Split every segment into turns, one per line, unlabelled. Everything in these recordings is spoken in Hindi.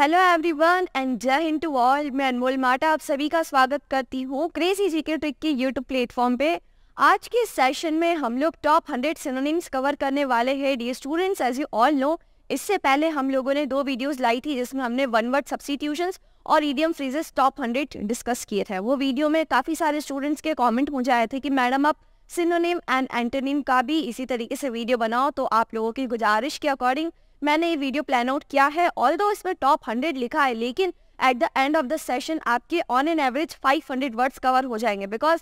हेलो एवरीवन एंड जय हिंद टू ऑल मैं अनमोल माटा आप सभी का स्वागत करती हूँ क्रेजी जीके ट्रिक के यूट्यूब प्लेटफॉर्म पे आज के सेशन में हम लोग टॉप हंड्रेड सिनोनिम्स कवर करने वाले हैं the students as you all know इससे पहले हम लोगों ने दो वीडियोस लाई थी जिसमें हमने वन वर्ड सब्सिट्यूशंस और idiom phrases top hundred discuss किए थे वो वीडियो में काफ़ी सारे स्टूडेंट्स के कॉमेंट मुझे आए थे कि मैडम आप सिनोनिम एंड एंटोनिम का भी इसी तरीके से वीडियो बनाओ तो आप लोगों की गुजारिश के अकॉर्डिंग मैंने ये वीडियो प्लान आउट किया है ऑल दो इसमें टॉप हंड्रेड लिखा है लेकिन at the end of the session आपके on an average five hundred words cover हो जाएंगे बिकॉज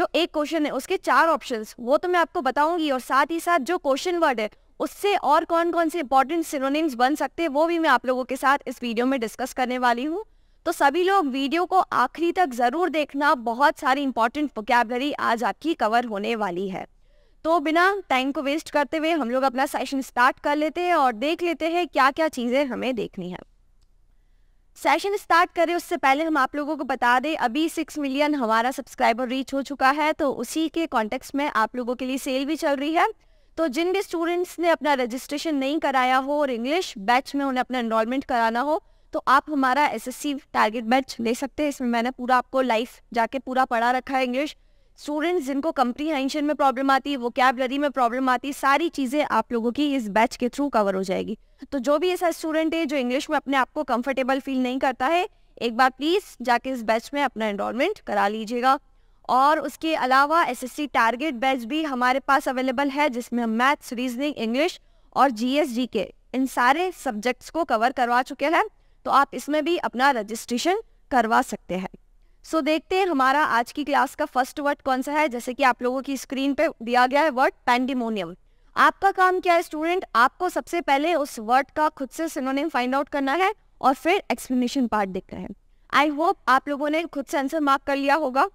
जो एक क्वेश्चन है उसके चार ऑप्शन वो तो मैं आपको बताऊंगी और साथ ही साथ जो क्वेश्चन वर्ड है उससे और कौन कौन से इंपॉर्टेंट सिनोनिम्स बन सकते हैं वो भी मैं आप लोगों के साथ इस वीडियो में डिस्कस करने वाली हूँ तो सभी लोग वीडियो को आखिरी तक ज़रूर देखना बहुत सारी इंपॉर्टेंट वोकैबलरी आज आपकी कवर होने वाली है तो बिना टाइम को वेस्ट करते हुए हम लोग अपना सेशन स्टार्ट कर लेते हैं और देख लेते हैं क्या क्या चीज़ें हमें देखनी है सेशन स्टार्ट करें उससे पहले हम आप लोगों को बता दें अभी सिक्स मिलियन हमारा सब्सक्राइबर रीच हो चुका है तो उसी के कॉन्टेक्स्ट में आप लोगों के लिए सेल भी चल रही है तो जिन भी स्टूडेंट्स ने अपना रजिस्ट्रेशन नहीं कराया हो और इंग्लिश बैच में उन्हें अपना एनरोलमेंट कराना हो तो आप हमारा एसएससी टारगेट बैच ले सकते हैं इसमें मैंने पूरा आपको लाइफ जाके पूरा पढ़ा रखा है इंग्लिश स्टूडेंट्स जिनको कंप्रीहेंशन में प्रॉब्लम आती है वोकेबलरी में प्रॉब्लम आती है सारी चीज़ें आप लोगों की इस बैच के थ्रू कवर हो जाएगी तो जो भी ऐसा स्टूडेंट है जो इंग्लिश में अपने आप को कंफर्टेबल फील नहीं करता है एक बार प्लीज़ जाके इस बैच में अपना इनरोलमेंट करा लीजिएगा और उसके अलावा एस एस टारगेट बैच भी हमारे पास अवेलेबल है जिसमें हम मैथ्स रीजनिंग इंग्लिश और जी के इन सारे सब्जेक्ट्स को कवर करवा चुके हैं तो आप इसमें भी अपना रजिस्ट्रेशन करवा सकते हैं सो so, देखते हैं हमारा आज की क्लास का फर्स्ट वर्ड कौन सा है जैसे कि आप लोगों की स्क्रीन पे दिया गया है वर्ड पैंडिमोनियम आपका काम क्या है स्टूडेंट आपको सबसे पहले उस वर्ड का खुद से सिनोनिम फाइंड आउट करना है और फिर एक्सप्लेनेशन पार्ट देखना है आई होप आप लोगों ने खुद से आंसर मार्क कर लिया होगा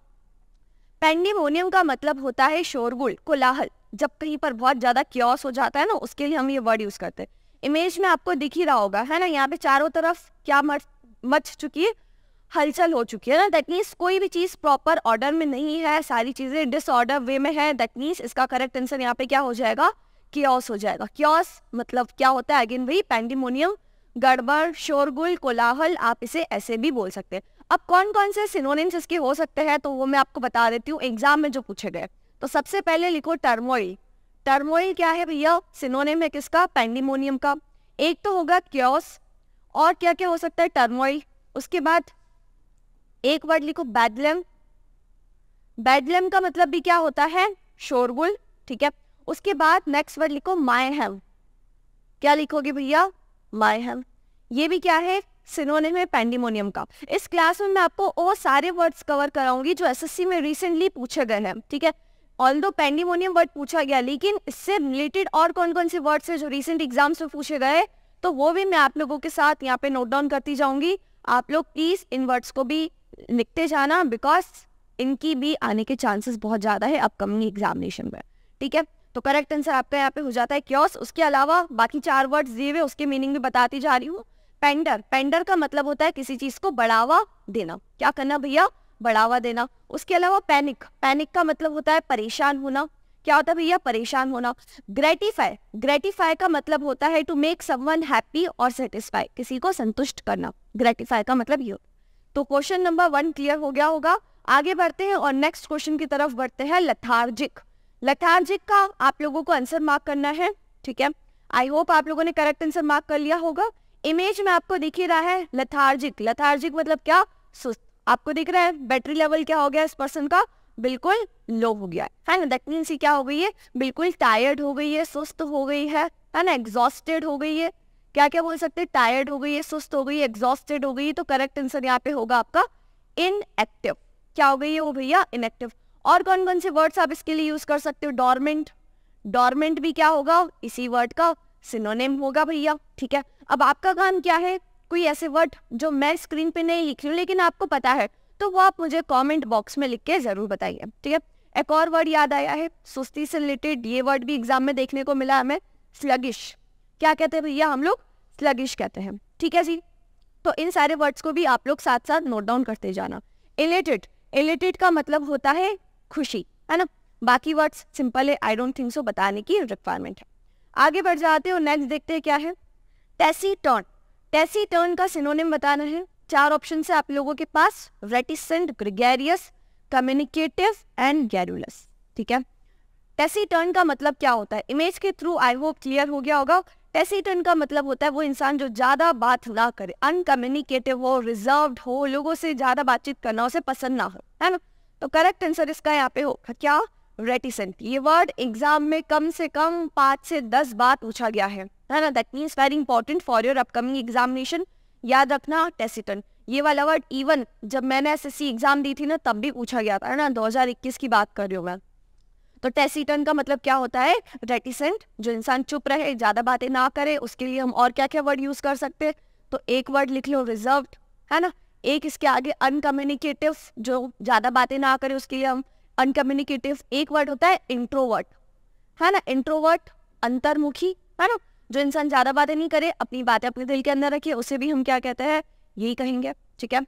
पैंडिमोनियम का मतलब होता है शोरगुल कोलाहल जब कहीं पर बहुत ज़्यादा क्योस हो जाता है ना उसके लिए हम ये वर्ड यूज़ करते हैं इमेज में आपको दिख ही रहा होगा है ना यहाँ पे चारों तरफ क्या मच मच चुकी है हलचल हो चुकी है ना दैट मीन्स कोई भी चीज़ प्रॉपर ऑर्डर में नहीं है सारी चीज़ें डिसऑर्डर वे में है दैट मीन्स इसका करेक्ट आंसर यहाँ पे क्या हो जाएगा क्योस हो जाएगा क्योस मतलब क्या होता है अगेन वही पैंडीमोनियम गड़बड़ शोरगुल कोलाहल आप इसे ऐसे भी बोल सकते हैं अब कौन कौन से सिनोनिम्स इसके हो सकते हैं तो वो मैं आपको बता देती हूँ एग्जाम में जो पूछे गए तो सबसे पहले लिखो टर्मोइल टर्मोइल क्या है भैया सिनोनिम है किसका पैंडीमोनियम का एक तो होगा क्योस और क्या क्या हो सकता है टर्मोइल उसके बाद एक वर्ड लिखो बैडलम बैडलम का मतलब भी क्या होता है शोरगुल ठीक है उसके बाद नेक्स्ट वर्ड लिखो मायहम क्या लिखोगे भैया मायहम ये भी क्या है सिनोनिम है पेंडिमोनियम का इस क्लास में मैं आपको वो सारे वर्ड्स कवर कराऊंगी जो एसएससी में रिसेंटली पूछे गए हैं ठीक है ऑल दो पेंडिमोनियम वर्ड पूछा गया लेकिन इससे रिलेटेड और कौन कौन से वर्ड्स है जो रिसेंट एग्जाम्स में पूछे गए तो वो भी मैं आप लोगों के साथ यहाँ पे नोट डाउन करती जाऊंगी आप लोग प्लीज इन वर्ड्स को भी लिखते जाना बिकॉज इनकी भी आने के चांसेस बहुत ज़्यादा है अपकमिंग एग्जामिनेशन में ठीक है तो करेक्ट आंसर आपका यहाँ पे हो जाता है क्योस उसके अलावा बाकी चार वर्ड्स दिए हुए उसके मीनिंग भी बताती जा रही हूँ पेंडर पेंडर का मतलब होता है किसी चीज़ को बढ़ावा देना क्या करना भैया बढ़ावा देना उसके अलावा पैनिक पैनिक का मतलब होता है परेशान होना क्या होता है भैया परेशान होना ग्रेटिफाई ग्रेटिफाई का मतलब होता है टू मेक समवन हैप्पी और सेटिस्फाई किसी को संतुष्ट करना ग्रेटिफाई का मतलब ये होता है तो क्वेश्चन नंबर वन क्लियर हो गया होगा आगे बढ़ते हैं और नेक्स्ट क्वेश्चन की तरफ बढ़ते हैं लथार्जिक लथार्जिक का आप लोगों को आंसर मार्क करना है ठीक है आई होप आप लोगों ने करेक्ट आंसर मार्क कर लिया होगा इमेज में आपको दिख ही रहा है लथार्जिक लथार्जिक मतलब क्या सुस्त आपको दिख रहा है बैटरी लेवल क्या हो गया इस पर्सन का बिल्कुल लो हो गया है ना दैट मीन्स क्या हो गई है बिल्कुल टायर्ड हो गई है सुस्त हो गई है है ना एग्जॉस्टेड हो गई है क्या क्या बोल सकते हैं टायर्ड हो गई है सुस्त हो गई एग्जॉस्टेड हो गई तो करेक्ट आंसर यहाँ पे होगा आपका इनएक्टिव क्या हो गई है वो भैया इनएक्टिव और कौन कौन से वर्ड्स आप इसके लिए यूज कर सकते हो डॉर्मेंट डॉर्मेंट भी क्या होगा इसी वर्ड का सिनोनेम होगा भैया ठीक है अब आपका काम क्या है कोई ऐसे वर्ड जो मैं स्क्रीन पे नहीं लिख रही हूँ लेकिन आपको पता है तो वो आप मुझे कमेंट बॉक्स में लिख के जरूर बताइए ठीक है एक और वर्ड याद आया है सुस्ती से रिलेटेड ये वर्ड भी एग्जाम में देखने को मिला हमें स्लगिश क्या कहते हैं भैया हम लोग स्लगिश कहते हैं ठीक है जी तो इन सारे वर्ड्स को भी आप लोग साथ साथ नोट डाउन करते जाना इलेटेड इलेटेड का मतलब होता है खुशी है ना बाकी वर्ड्स सिंपल है आई डोंट थिंक सो बताने की रिक्वायरमेंट है आगे बढ़ जाते हो नेक्स्ट देखते हैं क्या है टेसी टर्न टेसी टर्न का सिनोनिम बताना है चार ऑप्शन है आप लोगों के पास reticent gregarious communicative and garrulous ठीक है टेसी टर्न का मतलब क्या होता है इमेज के थ्रू आई होप क्लियर हो गया होगा टेसीटन तो का मतलब होता है वो इंसान जो ज़्यादा बात ना करे अनकम्युनिकेटिव हो रिजर्व हो लोगों से ज़्यादा बातचीत करना उसे पसंद ना हो है ना तो करेक्ट आंसर इसका यहाँ पे होगा क्या रेटिसेंट ये वर्ड एग्जाम में कम से कम पाँच से दस बार पूछा गया है है ना that means very important for your upcoming examination याद रखना टेसीटन ये वाला वर्ड इवन जब मैंने एस एग्ज़ाम दी थी ना तब भी पूछा गया था है ना दो की बात कर रही हूँ मैं तो टेसिटन का मतलब क्या होता है रेटिसेंट जो इंसान चुप रहे ज़्यादा बातें ना करे उसके लिए हम और क्या क्या वर्ड यूज़ कर सकते हैं तो एक वर्ड लिख लो रिजर्व है ना एक इसके आगे अनकम्युनिकेटिव जो ज़्यादा बातें ना करे उसके लिए हम अनकम्युनिकेटिव एक वर्ड होता है इंट्रोवर्ट है ना इंट्रोवर्ट अंतर्मुखी है ना जो इंसान ज़्यादा बातें नहीं करे अपनी बातें अपने दिल के अंदर रखे उसे भी हम क्या कहते हैं यही कहेंगे ठीक है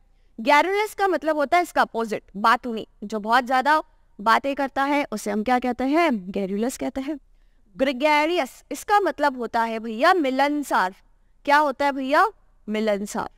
गैरलेस का मतलब होता है इसका अपोजिट नहीं जो बहुत ज़्यादा बातें करता है उसे हम क्या कहते हैं गैरुलस कहते हैं ग्रिगेरियस इसका मतलब होता है भैया मिलनसार क्या होता है भैया मिलनसार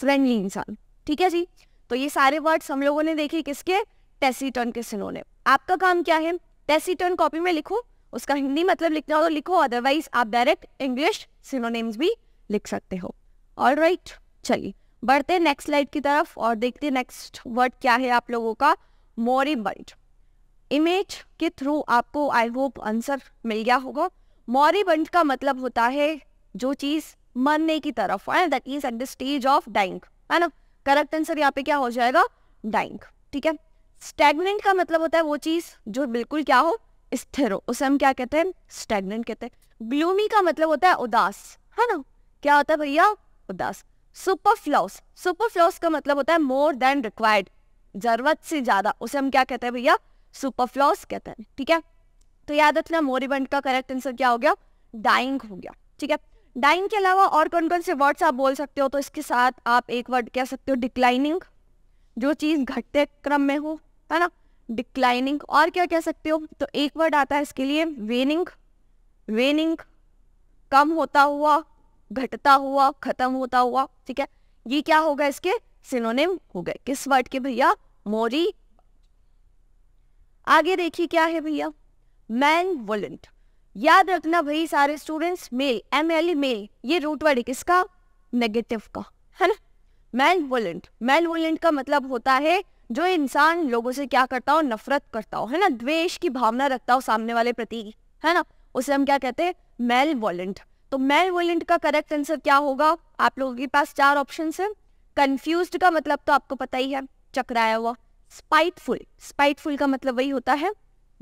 फ्रेंडली इंसान ठीक है जी तो ये सारे वर्ड्स हम लोगों ने देखे किसके टेसीटन के सिनोने आपका काम क्या है टेसीटन कॉपी में लिखो उसका हिंदी मतलब लिखना हो तो लिखो अदरवाइज आप डायरेक्ट इंग्लिश सिनोनेम्स भी लिख सकते हो ऑल राइट चलिए बढ़ते नेक्स्ट स्लाइड की तरफ और देखते नेक्स्ट वर्ड क्या है आप लोगों का मोरिबंड इमेज के थ्रू आपको आई होप आंसर मिल गया होगा बंट का मतलब होता है जो चीज मरने की तरफ है that is at the stage of dying है ना करेक्ट आंसर यहाँ पे क्या हो जाएगा डाइंग ठीक है स्टेगनेंट का मतलब होता है वो चीज जो बिल्कुल क्या हो स्थिर हो उसे हम क्या कहते हैं स्टेगनेंट कहते हैं ग्लूमी का मतलब होता है उदास है ना क्या होता है भैया उदास सुपरफ्लॉस सुपरफ्लॉस का मतलब होता है मोर देन रिक्वायर्ड जरूरत से ज्यादा उसे हम क्या कहते हैं भैया सुपरफ्लॉस कहते हैं ठीक है तो याद रखना मोरिबंड का करेक्ट आंसर क्या हो गया डाइंग हो गया ठीक है डाइंग के अलावा और कौन कौन से वर्ड्स आप बोल सकते हो तो इसके साथ आप एक वर्ड कह सकते हो डिक्लाइनिंग जो चीज़ घटते क्रम में हो है ना डिक्लाइनिंग और क्या कह सकते हो तो एक वर्ड आता है इसके लिए वेनिंग वेनिंग कम होता हुआ घटता हुआ खत्म होता हुआ ठीक है ये क्या होगा इसके सिनोनिम हो गए किस वर्ड के भैया मोरी आगे देखिए क्या है भैया मैन वोलेंट याद रखना भाई सारे students mal M L mal ये रूट वर्ड किसका नेगेटिव का है ना मैन वोलेंट मैन वोलेंट का मतलब होता है जो इंसान लोगों से क्या करता हो नफरत करता हो है ना द्वेष की भावना रखता हो सामने वाले प्रति है ना उसे हम क्या कहते हैं मेल वोलेंट तो मेल वोलेंट का करेक्ट आंसर क्या होगा आप लोगों के पास चार ऑप्शन है कंफ्यूज का मतलब तो आपको पता ही है चकराया हुआ स्पाइटफुल स्पाइटफुल का मतलब वही होता है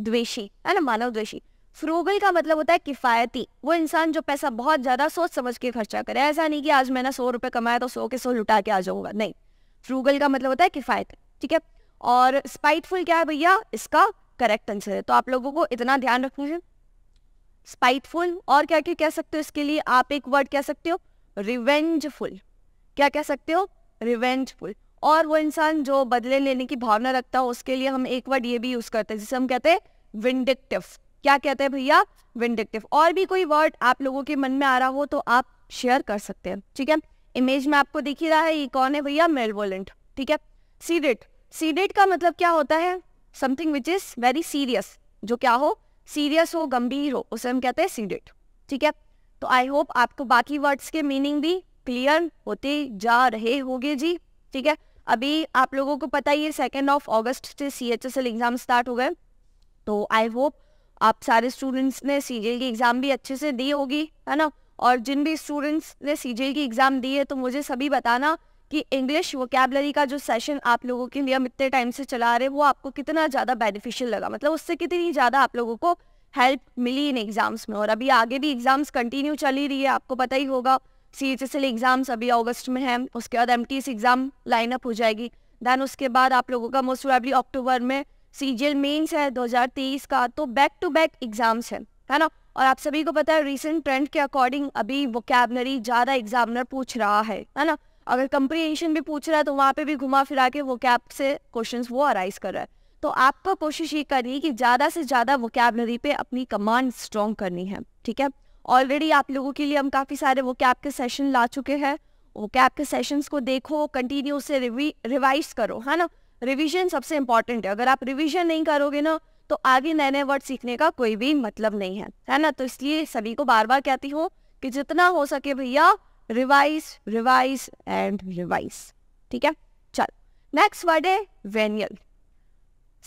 द्वेषी है ना मानव द्वेषी फ्रूगल का मतलब होता है किफ़ायती वो इंसान जो पैसा बहुत ज़्यादा सोच समझ के खर्चा करे ऐसा नहीं कि आज मैंने सौ रुपए कमाया तो सौ के सौ लुटा के आ जाऊंगा नहीं फ्रूगल का मतलब होता है किफायत ठीक है और स्पाइटफुल क्या है भैया इसका करेक्ट आंसर है तो आप लोगों को इतना ध्यान रखना है स्पाइटफुल और क्या क्या कह सकते हो इसके लिए आप एक वर्ड कह सकते हो रिवेंजफुल क्या कह सकते हो रिवेंजफुल और वो इंसान जो बदले लेने की भावना रखता हो उसके लिए हम एक वर्ड ये भी यूज करते हैं जिसे हम कहते हैं विंडिक्टिव क्या कहते हैं भैया विंडिक्टिव और भी कोई वर्ड आप लोगों के मन में आ रहा हो तो आप शेयर कर सकते हैं ठीक है इमेज में आपको दिख ही रहा है ये कौन है भैया मेलवोलेंट ठीक है सीडेट सीडेट का मतलब क्या होता है something which is very serious जो क्या हो सीरियस हो गंभीर हो उसे हम कहते हैं सीडेट ठीक है तो आई होप आपको बाकी वर्ड्स के मीनिंग भी क्लियर होते जा रहे होंगे जी ठीक है अभी आप लोगों को पता ही है सेकेंड ऑफ ऑगस्ट से C H S L exam start हो गए तो आई होप आप सारे स्टूडेंट्स ने सी जी एल की एग्ज़ाम भी अच्छे से दी होगी है ना और जिन भी स्टूडेंट्स ने सी जी एल की एग्ज़ाम दी है तो मुझे सभी बताना कि इंग्लिश वोकेबलरी का जो सेशन आप लोगों के लिए हम इतने टाइम से चला रहे वो आपको कितना ज़्यादा बेनिफिशियल लगा मतलब उससे कितनी ज़्यादा आप लोगों को हेल्प मिली इन एग्ज़ाम्स में और अभी आगे भी एग्ज़ाम्स कंटिन्यू चली रही है आपको पता ही होगा C H S L exams अभी अगस्त में हैं उसके बाद M T S exam line up हो जाएगी दैन उसके बाद आप लोगों का मोस्ट प्रोबेबली अक्टूबर में सी जी एल मेन्स है दो हज़ार तेईस का तो बैक टू बैक एग्ज़ाम्स हैं है ना और आप सभी को पता है रिसेंट ट्रेंड के अकॉर्डिंग अभी वोकेबनरी ज़्यादा एग्जामिनर पूछ रहा है है ना अगर कंप्रीशन भी पूछ रहा है तो वहाँ पे भी घुमा फिरा के वो कैब से क्वेश्चंस वो अराइज कर रहा है तो आपको कोशिश ये करनी है कि ज़्यादा से ज़्यादा वोकेबनरी पे अपनी कमांड स्ट्रॉन्ग करनी है ठीक है ऑलरेडी आप लोगों के लिए हम काफ़ी सारे वो कैप के सेशन ला चुके हैं वो कैप के सेशंस को देखो कंटिन्यू से रिवाइज करो है ना रिविजन सबसे इंपॉर्टेंट है अगर आप रिविजन नहीं करोगे ना तो आगे नए नए वर्ड सीखने का कोई भी मतलब नहीं है है ना तो इसलिए सभी को बार बार कहती हूँ कि जितना हो सके भैया रिवाइज रिवाइज एंड रिवाइज ठीक है चल नेक्स्ट वर्ड है वेनियल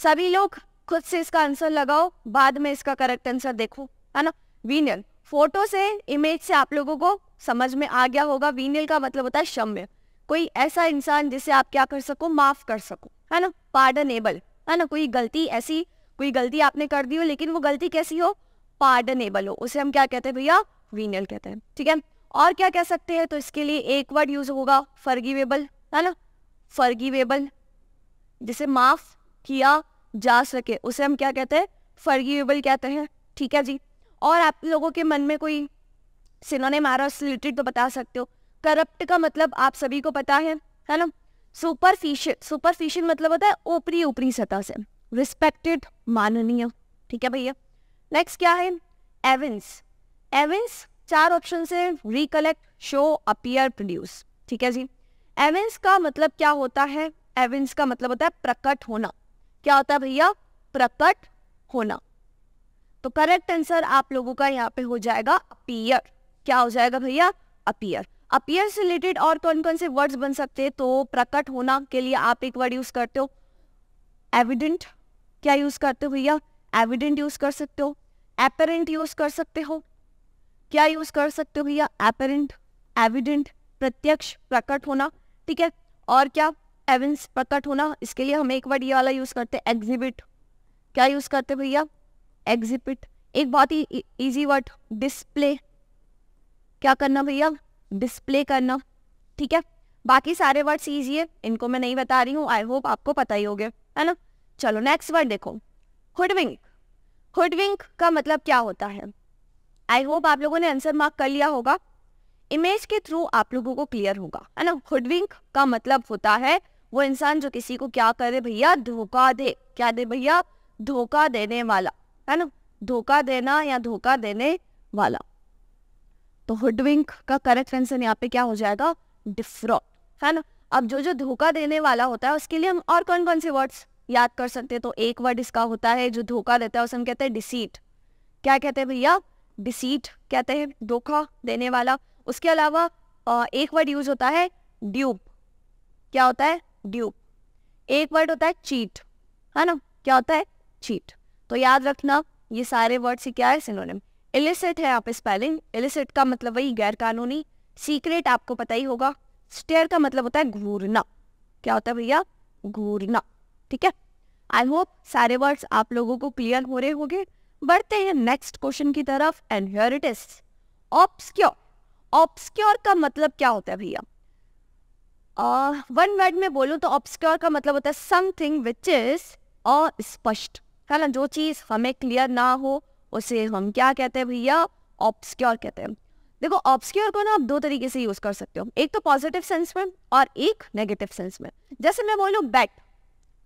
सभी लोग खुद से इसका आंसर लगाओ बाद में इसका करेक्ट आंसर देखो है ना वीनियल फोटो से इमेज से आप लोगों को समझ में आ गया होगा वीनियल का मतलब होता है क्षम्य कोई ऐसा इंसान जिसे आप क्या कर सको माफ कर सको है ना पार्डनेबल है ना कोई गलती ऐसी कोई गलती आपने कर दी हो लेकिन वो गलती कैसी हो पार्डनेबल हो उसे हम क्या कहते हैं भैया वीनियल कहते हैं ठीक है और क्या कह सकते हैं तो इसके लिए एक वर्ड यूज होगा फर्गीवेबल है ना फर्गीवेबल जिसे माफ किया जा सके उसे हम क्या कहते हैं फर्गीवेबल कहते हैं ठीक है जी और आप लोगों के मन में कोई सिनोने मारा रहा रिलेटेड तो बता सकते हो करप्ट का मतलब आप सभी को पता है है ना सुपरफिशियल सुपरफिशियल मतलब होता है ऊपरी ऊपरी सतह से रिस्पेक्टेड माननीय ठीक है भैया नेक्स्ट क्या है एवेंस एवेंस चार ऑप्शन से रिकलेक्ट शो अपियर प्रोड्यूस ठीक है जी एवेंस का मतलब क्या होता है एवेंस का मतलब होता है प्रकट होना क्या होता है भैया प्रकट होना तो करेक्ट आंसर आप लोगों का यहाँ पे हो जाएगा अपियर क्या हो जाएगा भैया अपियर अपियर से रिलेटेड और कौन कौन से वर्ड्स बन सकते हैं तो प्रकट होना के लिए आप एक वर्ड यूज करते हो एविडेंट क्या यूज करते हो भैया एविडेंट यूज कर सकते हो एपेरेंट यूज कर सकते हो क्या यूज कर सकते हो भैया एपेरेंट एविडेंट प्रत्यक्ष प्रकट होना ठीक है और क्या एविडेंस प्रकट होना इसके लिए हम एक वर्ड ये वाला यूज करते हैं एग्जिबिट क्या यूज करते भैया एग्जिबिट एक बहुत ही इजी वर्ड डिस्प्ले क्या करना भैया डिस्प्ले करना ठीक है बाकी सारे वर्ड्स ईजी है इनको मैं नहीं बता रही हूँ आई होप आपको पता ही हो गया है ना चलो नेक्स्ट वर्ड देखो हुडविंक हुडविंक का मतलब क्या होता है आई होप आप लोगों ने आंसर मार्क कर लिया होगा इमेज के थ्रू आप लोगों को क्लियर होगा है ना हुडविंक का मतलब होता है वो इंसान जो किसी को क्या करे भैया धोखा दे क्या दे भैया धोखा देने वाला है ना धोखा देना या धोखा देने वाला तो हुडविंक का करेक्ट आंसर यहाँ पे क्या हो जाएगा डिफ्रॉड है ना अब जो जो धोखा देने वाला होता है उसके लिए हम और कौन कौन से वर्ड्स याद कर सकते हैं तो एक वर्ड इसका होता है जो धोखा देता है उसे हम कहते हैं डिसीट क्या कहते हैं भैया डिसीट कहते हैं धोखा देने वाला उसके अलावा एक वर्ड यूज होता है ड्यूब क्या होता है ड्यूब एक वर्ड होता है चीट है ना क्या होता है चीट तो याद रखना ये सारे वर्ड से क्या है सिनोनिम इलिसिट है आप स्पेलिंग इलिसिट का मतलब वही गैर कानूनी सीक्रेट आपको पता ही होगा स्टेयर का मतलब होता है घूरना क्या होता है भैया घूरना ठीक है आई होप सारे वर्ड्स आप लोगों को क्लियर हो रहे होंगे बढ़ते हैं नेक्स्ट क्वेश्चन की तरफ and here it is obscure obscure का मतलब क्या होता है भैया वन वर्ड में बोलूं तो ऑब्सक्योर का मतलब होता है समथिंग विच इज अस्पष्ट है ना जो चीज़ हमें क्लियर ना हो उसे हम क्या कहते हैं भैया ऑब्सक्योर कहते हैं देखो ऑब्सक्योर को ना आप दो तरीके से यूज़ कर सकते हो एक तो पॉजिटिव सेंस में और एक नेगेटिव सेंस में जैसे मैं बोलूँ बैट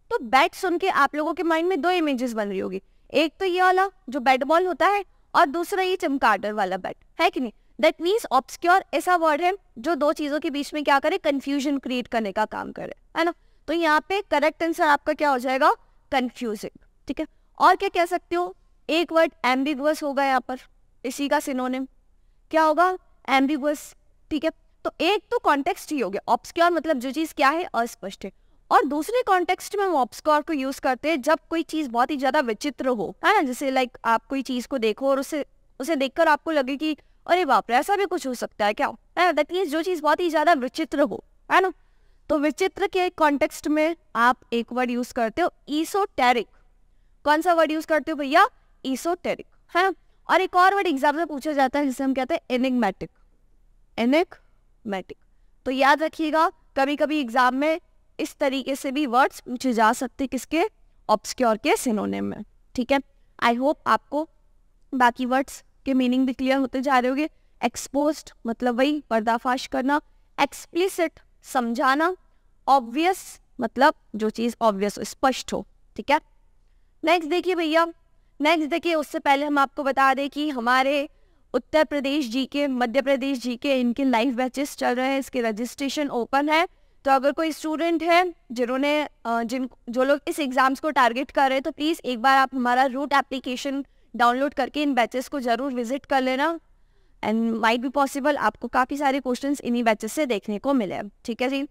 तो बैट सुन के आप लोगों के माइंड में दो इमेजेस बन रही होगी एक तो ये वाला जो बैट बॉल होता है और दूसरा ये चमकाडर वाला बैट है कि नहीं दैट मीन्स ऑब्सक्योर ऐसा वर्ड है जो दो चीज़ों के बीच में क्या करे कन्फ्यूजन क्रिएट करने का काम करे है ना तो यहाँ पे करेक्ट आंसर आपका क्या हो जाएगा कन्फ्यूजिंग ठीक है और क्या कह सकते हो एक वर्ड एम्बिगुअस होगा यहाँ पर इसी का सिनोनिम क्या होगा एम्बिगुअस ठीक है तो एक तो कॉन्टेक्स्ट ही हो गया ऑप्सक्योर मतलब जो चीज़ क्या है अस्पष्ट है और दूसरे कॉन्टेक्स्ट में हम ऑप्सक्योर को यूज़ करते हैं जब कोई चीज़ बहुत ही ज़्यादा विचित्र हो है ना जैसे लाइक आप कोई चीज़ को देखो और उसे उसे देखकर आपको लगे कि अरे बाप रे ऐसा भी कुछ हो सकता है क्या है ना दैट मीन्स जो चीज़ बहुत ही ज़्यादा विचित्र हो है ना तो विचित्र के कॉन्टेक्स्ट में आप एक वर्ड यूज़ करते हो ईसोटेरिक कौन सा वर्ड यूज करते हो भैया इसोटेरिक है और एक और वर्ड एग्जाम में पूछा जाता है जिसे हम कहते हैं एनिग्मेटिक एनिग्मेटिक तो याद रखिएगा कभी कभी एग्जाम में इस तरीके से भी वर्ड्स पूछे जा सकते किसके ऑब्सक्योर के सिनोनिम में ठीक है आई होप आपको बाकी वर्ड्स के मीनिंग भी क्लियर होते जा रहे होंगे एक्सपोज मतलब वही पर्दाफाश करना एक्सप्लिसिट समझाना ऑब्वियस मतलब जो चीज़ ऑब्वियस हो स्पष्ट हो ठीक है नेक्स्ट देखिए भैया नेक्स्ट देखिए उससे पहले हम आपको बता दें कि हमारे उत्तर प्रदेश जी के मध्य प्रदेश जी के इनके लाइव बैचेस चल रहे हैं इसके रजिस्ट्रेशन ओपन है तो अगर कोई स्टूडेंट है जिन्होंने जिन जो लोग इस एग्ज़ाम्स को टारगेट कर रहे हैं तो प्लीज़ एक बार आप हमारा रूट एप्लीकेशन डाउनलोड करके इन बैचेस को ज़रूर विजिट कर लेना एंड माइट भी पॉसिबल आपको काफ़ी सारे क्वेश्चन इन्हीं बैचेस से देखने को मिले ठीक है जी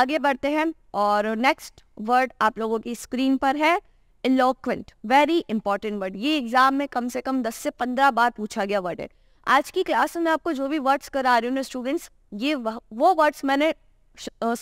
आगे बढ़ते हैं और नेक्स्ट वर्ड आप लोगों की स्क्रीन पर है इलोक्वेंट वेरी इंपॉर्टेंट वर्ड ये एग्जाम में कम से कम 10 से 15 बार पूछा गया वर्ड है आज की क्लास में मैं आपको जो भी वर्ड्स करा रही हूँ स्टूडेंट्स ये वो वर्ड्स मैंने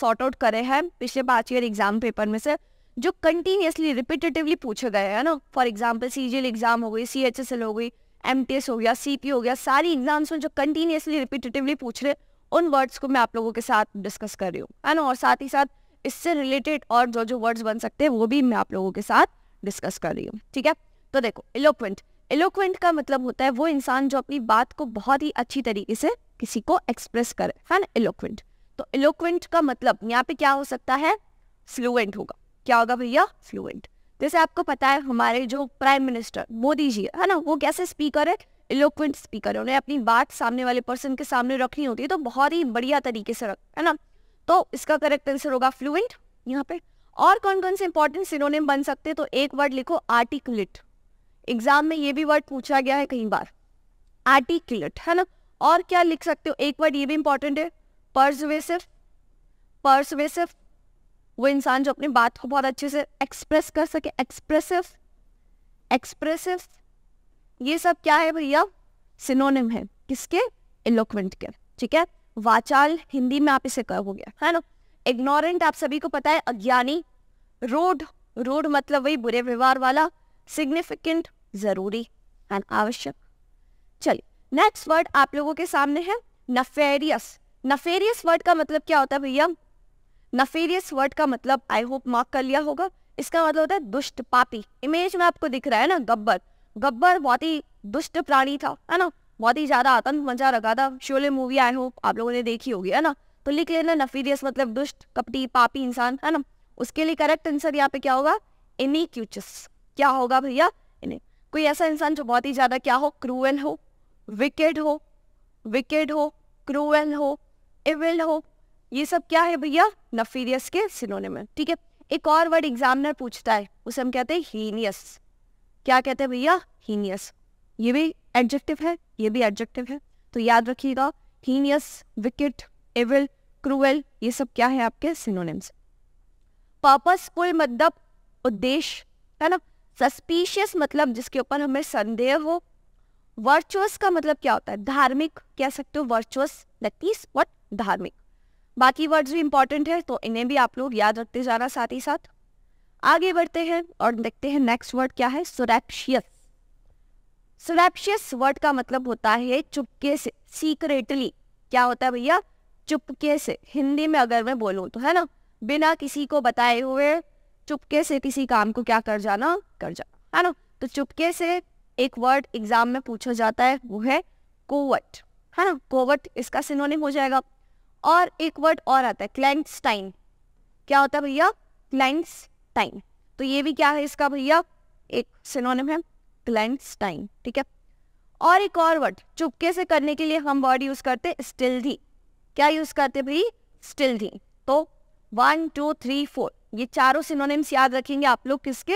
सॉर्ट आउट करे हैं पिछले पाँच ईयर एग्जाम पेपर में से जो कंटिन्यूसली रिपीटेटिवली पूछे गए हैं ना फॉर एग्जाम्पल सी एग्जाम हो गई सी हो गई एम हो गया सी हो गया सारी एग्जाम्स में जो कंटिन्यूसली रिपीटेटिवली पूछ रहे उन वर्ड्स को मैं आप लोगों के साथ डिस्कस कर रही हूँ है ना और साथ ही साथ इससे रिलेटेड और जो जो वर्ड्स बन सकते हैं वो भी मैं आप लोगों के साथ डिस्कस कर रही हूँ ठीक है तो देखो इलोक्वेंट इलोक्वेंट का मतलब होता है वो इंसान जो अपनी बात को बहुत ही अच्छी तरीके से किसी को एक्सप्रेस करे है ना इलोक्वेंट तो इलोक्वेंट का मतलब यहाँ पे क्या हो सकता है फ्लुएंट होगा क्या होगा भैया फ्लुएंट जैसे आपको पता है हमारे जो प्राइम मिनिस्टर मोदी जी है ना वो कैसे स्पीकर है इलोक्वेंट स्पीकर है उन्हें अपनी बात सामने वाले पर्सन के सामने रखनी होती है तो बहुत ही बढ़िया तरीके से रख है ना तो इसका करेक्ट आंसर होगा फ्लुएंट यहाँ पे और कौन कौन से इंपॉर्टेंट सिनोनिम बन सकते हैं तो एक वर्ड लिखो आर्टिकुलेट एग्जाम में ये भी वर्ड पूछा गया है कई बार आर्टिकुलेट है ना और क्या लिख सकते हो एक वर्ड ये भी इंपॉर्टेंट है परसवेसिव परसवेसिव वो इंसान जो अपनी बात को बहुत अच्छे से एक्सप्रेस कर सके एक्सप्रेसिव एक्सप्रेसिव ये सब क्या है भैया सिनोनिम है किसके इलोक्वेंट के ठीक है वाचाल हिंदी में आप इसे कहोगे है ना इग्नोरेंट आप सभी को पता है अज्ञानी रूड रूड मतलब वही बुरे व्यवहार वाला सिग्निफिकेंट जरूरी एंड आवश्यक चलिए नेक्स्ट वर्ड आप लोगों के सामने है नफेरियस नफेरियस वर्ड का मतलब क्या होता है भैया नफेरियस वर्ड का मतलब आई होप मार्क कर लिया होगा इसका मतलब होता है दुष्ट पापी इमेज में आपको दिख रहा है ना गब्बर गब्बर बहुत ही दुष्ट प्राणी था है ना बहुत ही ज्यादा आतंक मजा रखा था शोले मूवी आई होप आप लोगों ने देखी होगी है ना तो लिख लेना नफीरियस मतलब दुष्ट कपटी पापी इंसान है ना उसके लिए करेक्ट आंसर यहाँ पे क्या होगा इनी क्यूचस क्या होगा भैया कोई ऐसा इंसान जो बहुत ही ज्यादा क्या हो क्रूएल हो विकेड हो विकेड हो क्रूएल हो इविल हो ये सब क्या है भैया नफीरियस के सिनोने में ठीक है एक और वर्ड एग्जामिनर पूछता है उसे हम कहते हैं हीनियस क्या कहते हैं भैया हीनियस ये भी एडजेक्टिव है ये भी एडजेक्टिव है तो याद रखिएगा हीनियस विकेट एविल क्रूएल ये सब क्या है आपके सिनोनिम्स पर्पसफुल मतलब उद्देश्य है ना सस्पिशियस मतलब जिसके ऊपर हमें संदेह हो वर्चुअस का मतलब क्या होता है धार्मिक कह सकते हो वर्चुअस दैट मीन्स वट धार्मिक बाकी वर्ड्स भी इंपॉर्टेंट है तो इन्हें भी आप लोग याद रखते जाना साथ ही साथ आगे बढ़ते हैं और देखते हैं नेक्स्ट वर्ड क्या है सुरैप्शियस सुरैप्शियस वर्ड का मतलब होता है चुपके से सीक्रेटली क्या होता है भैया चुपके से हिंदी में अगर मैं बोलूँ तो है ना बिना किसी को बताए हुए चुपके से किसी काम को क्या कर जाना कर जाना है ना तो चुपके से एक वर्ड एग्जाम में पूछा जाता है वो है कोवट है ना कोवट इसका सिनोनिम हो जाएगा और एक वर्ड और आता है क्लैंडस्टाइन क्या होता है भैया क्लैंडस्टाइन तो ये भी क्या है इसका भैया एक सिनोनिम है क्लैंडस्टाइन ठीक है और एक और वर्ड चुपके से करने के लिए हम वर्ड यूज करते स्टिल धी क्या यूज करते भाई स्टिल थी तो वन टू थ्री फोर ये चारों सिनोनिम्स याद रखेंगे आप लोग किसके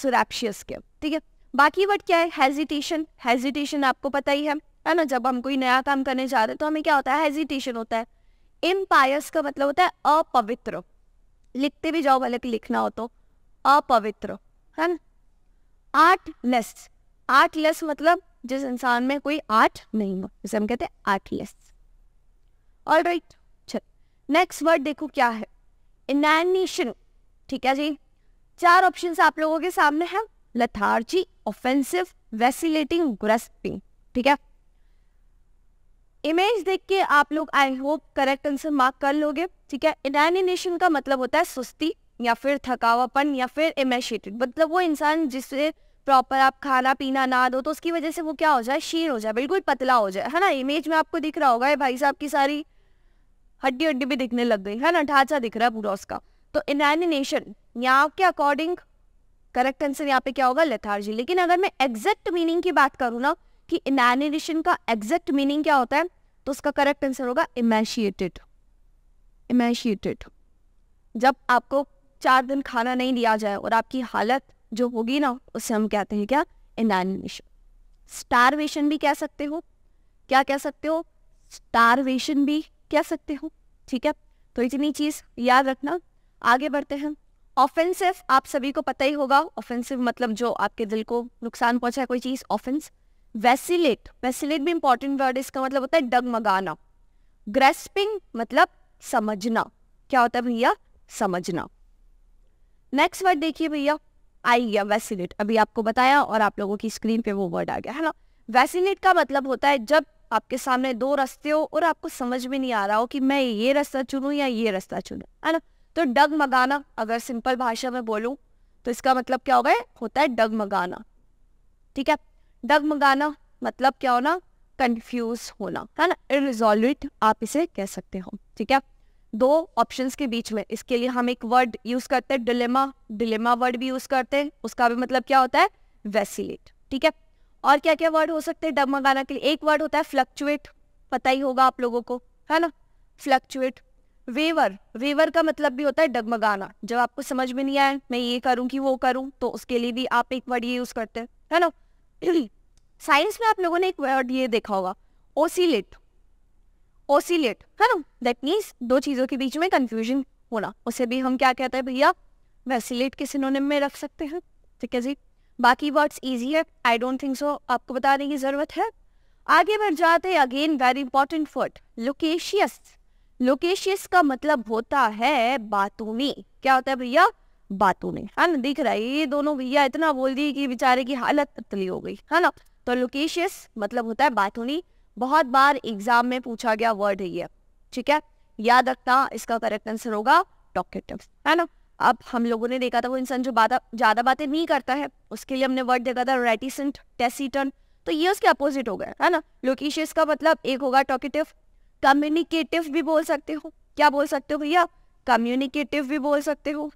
सुरैप्शियस के ठीक है बाकी वर्ड क्या है हेजिटेशन हेजिटेशन आपको पता ही है है ना जब हम कोई नया काम करने जा रहे हैं तो हमें क्या होता है हेजिटेशन होता है इम्पायस का मतलब होता है अपवित्र लिखते भी जाओ भले कि लिखना हो तो अपवित्र है ना आर्ट लेस मतलब जिस इंसान में कोई आर्ट नहीं हो जिसे हम कहते हैं लेस ऑल राइट चल नेक्स्ट वर्ड देखो क्या है इनैनिशन ठीक है जी चार ऑप्शन आप लोगों के सामने हैं लथार्जी ऑफेंसिव वेसिलेटिंग ग्रेस्पिंग ठीक है इमेज देख के आप लोग I hope correct answer mark कर लोगे ठीक है इनैनिनेशन का मतलब होता है सुस्ती या फिर थकावापन या फिर इमेशिएटेड मतलब वो इंसान जिससे प्रॉपर आप खाना पीना ना दो तो उसकी वजह से वो क्या हो जाए शीर हो जाए बिल्कुल पतला हो जाए है ना इमेज में आपको दिख रहा होगा भाई साहब की सारी हड्डी हड्डी भी दिखने लग गई है ना ढांचा दिख रहा है पूरा उसका तो इनैनिनेशन यहाँ के अकॉर्डिंग करेक्ट आंसर यहाँ पे क्या होगा लेथार्जी लेकिन अगर मैं एग्जैक्ट मीनिंग की बात करूँ ना कि इनैनिनेशन का एग्जैक्ट मीनिंग क्या होता है तो उसका करेक्ट आंसर होगा इमेशिएटेड इमेशिएटेड जब आपको चार दिन खाना नहीं दिया जाए और आपकी हालत जो होगी ना उसे हम कहते हैं क्या इनैनिनेशन स्टारवेशन भी कह सकते हो क्या कह सकते हो स्टारवेशन भी कह सकते हो ठीक है तो इतनी चीज याद रखना आगे बढ़ते हैं ऑफेंसिव आप सभी को पता ही होगा ऑफेंसिव मतलब जो आपके दिल को नुकसान पहुंचा है कोई चीज ऑफेंस वेसिलेट वेसिलेट भी इंपॉर्टेंट वर्ड इसका मतलब होता है डगमगाना ग्रेस्पिंग मतलब समझना क्या होता है भैया समझना नेक्स्ट वर्ड देखिए भैया आई गया वेसिलेट अभी आपको बताया और आप लोगों की स्क्रीन पे वो वर्ड आ गया है ना वेसिलेट का मतलब होता है जब आपके सामने दो रास्ते हो और आपको समझ में नहीं आ रहा हो कि मैं ये रास्ता चुनू या ये रास्ता चुनू है ना तो डग मगाना अगर सिंपल भाषा में बोलूं तो इसका मतलब क्या होगा होता है डगमगाना ठीक है मगाना मतलब क्या होना कंफ्यूज होना है ना इरिजॉल्यूट आप इसे कह सकते हो ठीक है दो ऑप्शंस के बीच में इसके लिए हम एक वर्ड यूज करते हैं डिलेमा डिलेमा वर्ड भी यूज करते हैं उसका भी मतलब क्या होता है वेसिलेट ठीक है और क्या क्या वर्ड हो सकते हैं डगमगाना के लिए एक वर्ड होता है फ्लक्चुएट पता ही होगा आप लोगों को है ना फ्लक्चुएट वेवर वेवर का मतलब भी होता है डगमगाना जब आपको समझ में नहीं आया मैं ये करूँ कि वो करूं तो उसके लिए भी आप एक वर्ड ये यूज करते हैं है ना साइंस में आप लोगों ने एक वर्ड ये देखा होगा ओसीलेट ओसीलेट है ना दैट मीन्स दो चीज़ों के बीच में कन्फ्यूजन होना उसे भी हम क्या कहते हैं भैया वैसीलेट किसी में रख सकते हैं ठीक है जी बाकी वर्ड्स ईजी है आई डोंट थिंक सो आपको बताने की ज़रूरत है आगे बढ़ जाते again very important word loquacious loquacious का मतलब होता है बातों में क्या होता है भैया बातों में है हाँ ना दिख रहा है ये दोनों भैया इतना बोल दिए कि बेचारे की हालत पतली हो गई है हाँ ना तो लोकेशियस मतलब होता है बातूनी बहुत बार एग्जाम में पूछा गया वर्ड है ये ठीक है याद रखना इसका करेक्ट आंसर होगा डॉक्यूटिव है ना अब हम लोगों ने देखा था वो इंसान जो बादा ज़्यादा बातें नहीं करता है उसके लिए हमने वर्ड देखा था रेटिसेंट टेसीटन तो ये उसके अपोजिट हो गए है ना लोकेशियस का मतलब एक होगा टॉकेटिव कम्युनिकेटिव भी बोल सकते हो क्या बोल सकते हो भैया कम्युनिकेटिव भी बोल सकते हो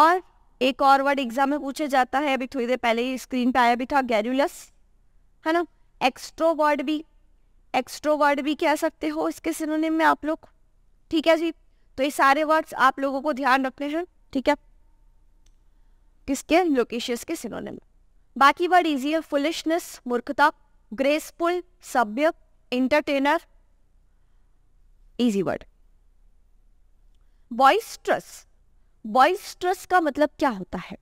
और एक और वर्ड एग्जाम में पूछा जाता है अभी थोड़ी देर पहले ही स्क्रीन पे आया भी था गैरुलस है ना एक्स्ट्रोवर्ड भी एक्स्ट्रोवर्ड भी कह सकते हो इसके सिनोनिम में आप लोग ठीक है जी तो ये सारे वर्ड्स आप लोगों को ध्यान रखने हैं ठीक है किसके लोकेशियस के सिनोनिम बाकी वर्ड इजी है फुलिशनेस मूर्खता ग्रेसफुल सभ्य entertainer easy word boisterous boisterous का मतलब क्या होता है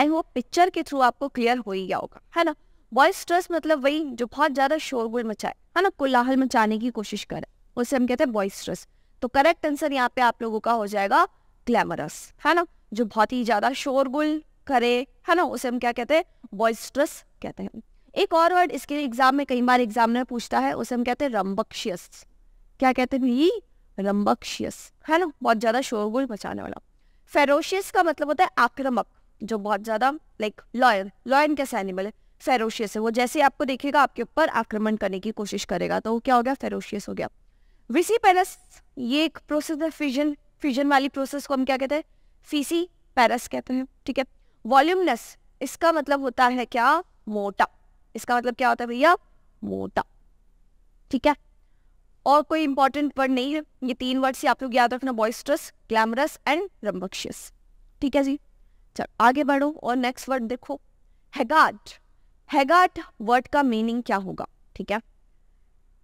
आई होप पिक्चर के थ्रू आपको क्लियर हो ही गया होगा है ना बॉइस्ट्रस मतलब वही जो बहुत ज्यादा शोरगुल मचाए है ना कोलाहल मचाने की कोशिश करे उसे हम कहते हैं बॉइस्ट्रस तो करेक्ट आंसर यहाँ पे आप लोगों का हो जाएगा ग्लैमरस है ना जो बहुत ही ज्यादा शोरगुल करे है ना उसे हम क्या कहते हैं बॉइस्ट्रस कहते हैं एक और वर्ड इसके एग्जाम में कई बार एग्जाम में पूछता है उसे हम कहते हैं रम्बक्शियस क्या कहते हैं ये रम्बक्शियस है ना बहुत ज्यादा शोरगुल मचाने वाला फेरोशियस का मतलब होता है आक्रमक जो बहुत ज्यादा लाइक लॉयन लॉयन कैसे एनिमल है फेरोशियस है वो जैसे आपको देखेगा आपके ऊपर आक्रमण करने की कोशिश करेगा तो वो क्या हो गया फेरोशियस हो गया विसी पेरस ये एक प्रोसेस है फ्यूजन फ्यूजन वाली प्रोसेस को हम क्या कहते हैं फीसी पेरस कहते हैं ठीक है वॉल्यूमनेस इसका मतलब होता है क्या मोटा इसका मतलब क्या होता है भैया मोटा ठीक है और कोई इंपॉर्टेंट वर्ड नहीं है ये तीन वर्ड से आप लोग याद रखना बॉइस्ट्रस ग्लैमरस एंड रम्बक्शियस ठीक है जी चलो आगे बढ़ो और नेक्स्ट वर्ड देखो हैगाट हैगाट वर्ड का मीनिंग क्या होगा ठीक है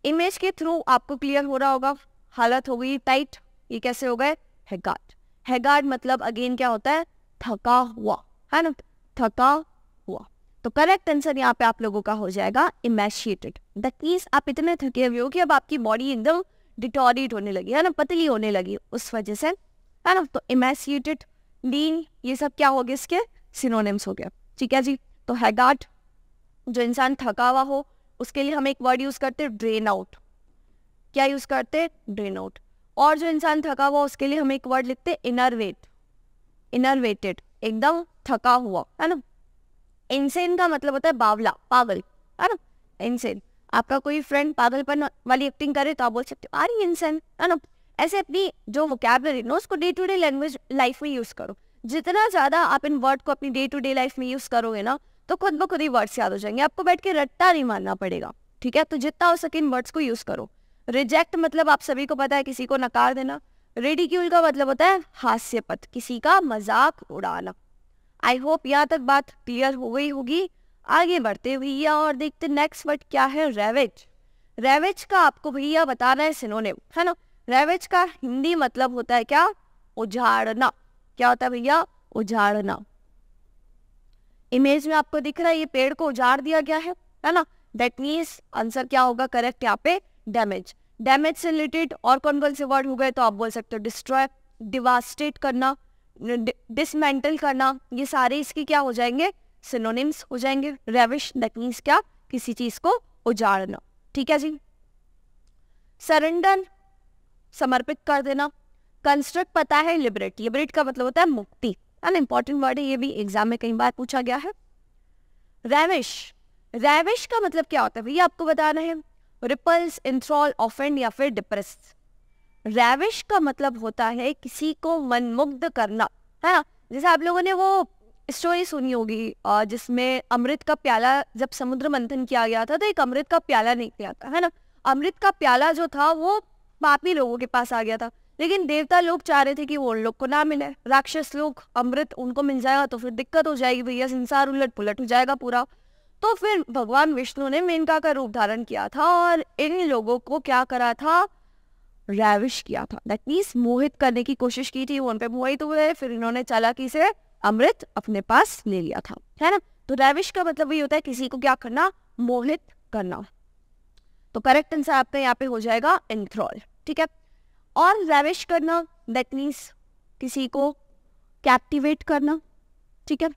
इमेज के थ्रू आपको क्लियर हो रहा होगा हालत हो गई टाइट ये कैसे हो गए हैगार्ड हैगार्ड मतलब अगेन क्या होता है थका हुआ है ना थका हुआ तो करेक्ट आंसर यहाँ पे आप लोगों का हो जाएगा इमेशिएटेड दैट मीन्स आप इतने थके हुए हो कि अब आपकी बॉडी एकदम डिटोरिट होने लगी है ना पतली होने लगी उस वजह से है ना तो इमेशिएटेड लीन ये सब क्या हो गया इसके सिनोनिम्स हो गया ठीक है जी तो हैगार्ड जो इंसान थका हुआ हो उसके लिए हम एक वर्ड यूज करते हैं ड्रेन आउट क्या यूज करते हैं ड्रेन आउट और जो इंसान थका हुआ उसके लिए हम एक वर्ड लिखते हैं इनरवेट इनरवेटेड एकदम थका हुआ है ना इंसेन का मतलब होता है बावला पागल है ना इंसेन आपका कोई फ्रेंड पागलपन वाली एक्टिंग करे तो आप बोल सकते हो आर यू इंसान है ना ऐसे अपनी जो वोकैबलरी ना उसको day to day language life में यूज करो जितना ज़्यादा आप इन वर्ड को अपनी डे टू डे लाइफ में यूज करोगे ना तो खुद ब खुद ही वर्ड्स याद हो जाएंगे आपको बैठ के रट्टा नहीं मारना पड़ेगा ठीक है तो जितना हो सके इन वर्ड्स को यूज करो रिजेक्ट मतलब आप सभी को पता है किसी को नकार देना रेडिक्यूल का मतलब होता है हास्यपथ किसी का मजाक उड़ाना आई होप यहाँ तक बात क्लियर हो गई होगी आगे बढ़ते भैया और देखते नेक्स्ट वर्ड क्या है रेवेज रेवेज का आपको भैया बताना है सिनोने है ना रेवेज का हिंदी मतलब होता है क्या उजाड़ना क्या होता है भैया उजाड़ना इमेज में आपको दिख रहा है ये पेड़ को उजाड़ दिया गया है है ना दैट मीन्स आंसर क्या होगा करेक्ट यहाँ पे डैमेज डैमेज से रिलेटेड और कौन कौन से वर्ड हो गए तो आप बोल सकते हो डिस्ट्रॉय डिवास्टेट करना डिसमेंटल करना ये सारे इसके क्या हो जाएंगे सिनोनिम्स हो जाएंगे रेविश दैट मीन्स क्या किसी चीज को उजाड़ना ठीक है जी सरेंडर समर्पित कर देना कंस्ट्रक्ट पता है लिबरेट लिबरेट का मतलब होता है मुक्ति एन इंपॉर्टेंट वर्ड है ये भी एग्जाम में कई बार पूछा गया है रैविश रैविश का मतलब क्या होता है भैया आपको बताना है रिपल्स इंथ्रॉल ऑफेंड या फिर डिप्रेस रैविश का मतलब होता है किसी को मनमुग्ध करना है ना जैसे आप लोगों ने वो स्टोरी सुनी होगी जिसमें अमृत का प्याला जब समुद्र मंथन किया गया था तो एक अमृत का प्याला नहीं किया था है ना अमृत का प्याला जो था वो पापी लोगों के पास आ गया था लेकिन देवता लोग चाह रहे थे कि वो उन लोग को ना मिले राक्षस लोग अमृत उनको मिल जाएगा तो फिर दिक्कत हो जाएगी भैया संसार उलट पुलट हो जाएगा पूरा तो फिर भगवान विष्णु ने मेनका का रूप धारण किया था और इन लोगों को क्या करा था रैविश किया था दैट मीन्स मोहित करने की कोशिश की थी वो उन पर मोहित तो हुए फिर इन्होंने चालाकी से अमृत अपने पास ले लिया था है ना तो रैविश का मतलब ये होता है किसी को क्या करना मोहित करना तो करेक्ट आंसर आपका यहाँ पे हो जाएगा इंथ्रॉल ठीक है और रेविश करना दैट मीन्स किसी को कैप्टिवेट करना ठीक है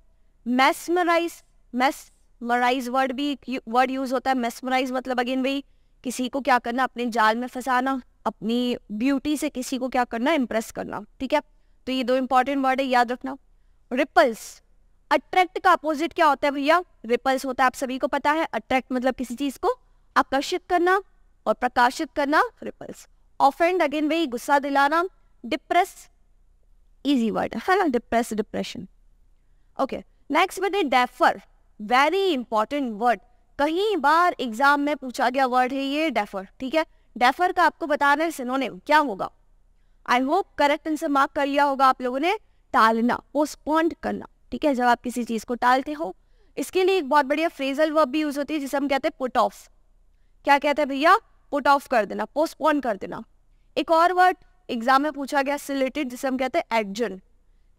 मैसमराइज मैसमराइज वर्ड भी वर्ड यूज होता है मैसमराइज मतलब अगेन वही किसी को क्या करना अपने जाल में फंसाना अपनी ब्यूटी से किसी को क्या करना इम्प्रेस करना ठीक है तो ये दो इंपॉर्टेंट वर्ड है याद रखना रिपल्स अट्रैक्ट का अपोजिट क्या होता है भैया रिपल्स होता है आप सभी को पता है अट्रैक्ट मतलब किसी चीज को आकर्षित करना और प्रकाशित करना रिपल्स ऑफेंड अगेन वही गुस्सा दिलाना डिप्रेस इजी वर्ड है ना डिप्रेस डिप्रेशन ओके नेक्स्ट बने डेफर वेरी इंपॉर्टेंट वर्ड कहीं बार एग्जाम में पूछा गया वर्ड है ये डेफर ठीक है डेफर का आपको बताना है सिनोनिम क्या होगा I hope correct answer mark कर लिया होगा आप लोगों ने टालना पोस्टपॉन्ड करना ठीक है जब आप किसी चीज़ को टालते हो इसके लिए एक बहुत बढ़िया फ्रेजल वर्ब भी यूज होती है जिसे हम कहते हैं पुट ऑफ क्या कहते हैं भैया पुट ऑफ कर देना पोस्टपोन कर देना एक और वर्ड एग्जाम में पूछा गया सिलेटेड जिसे हम कहते हैं एडजन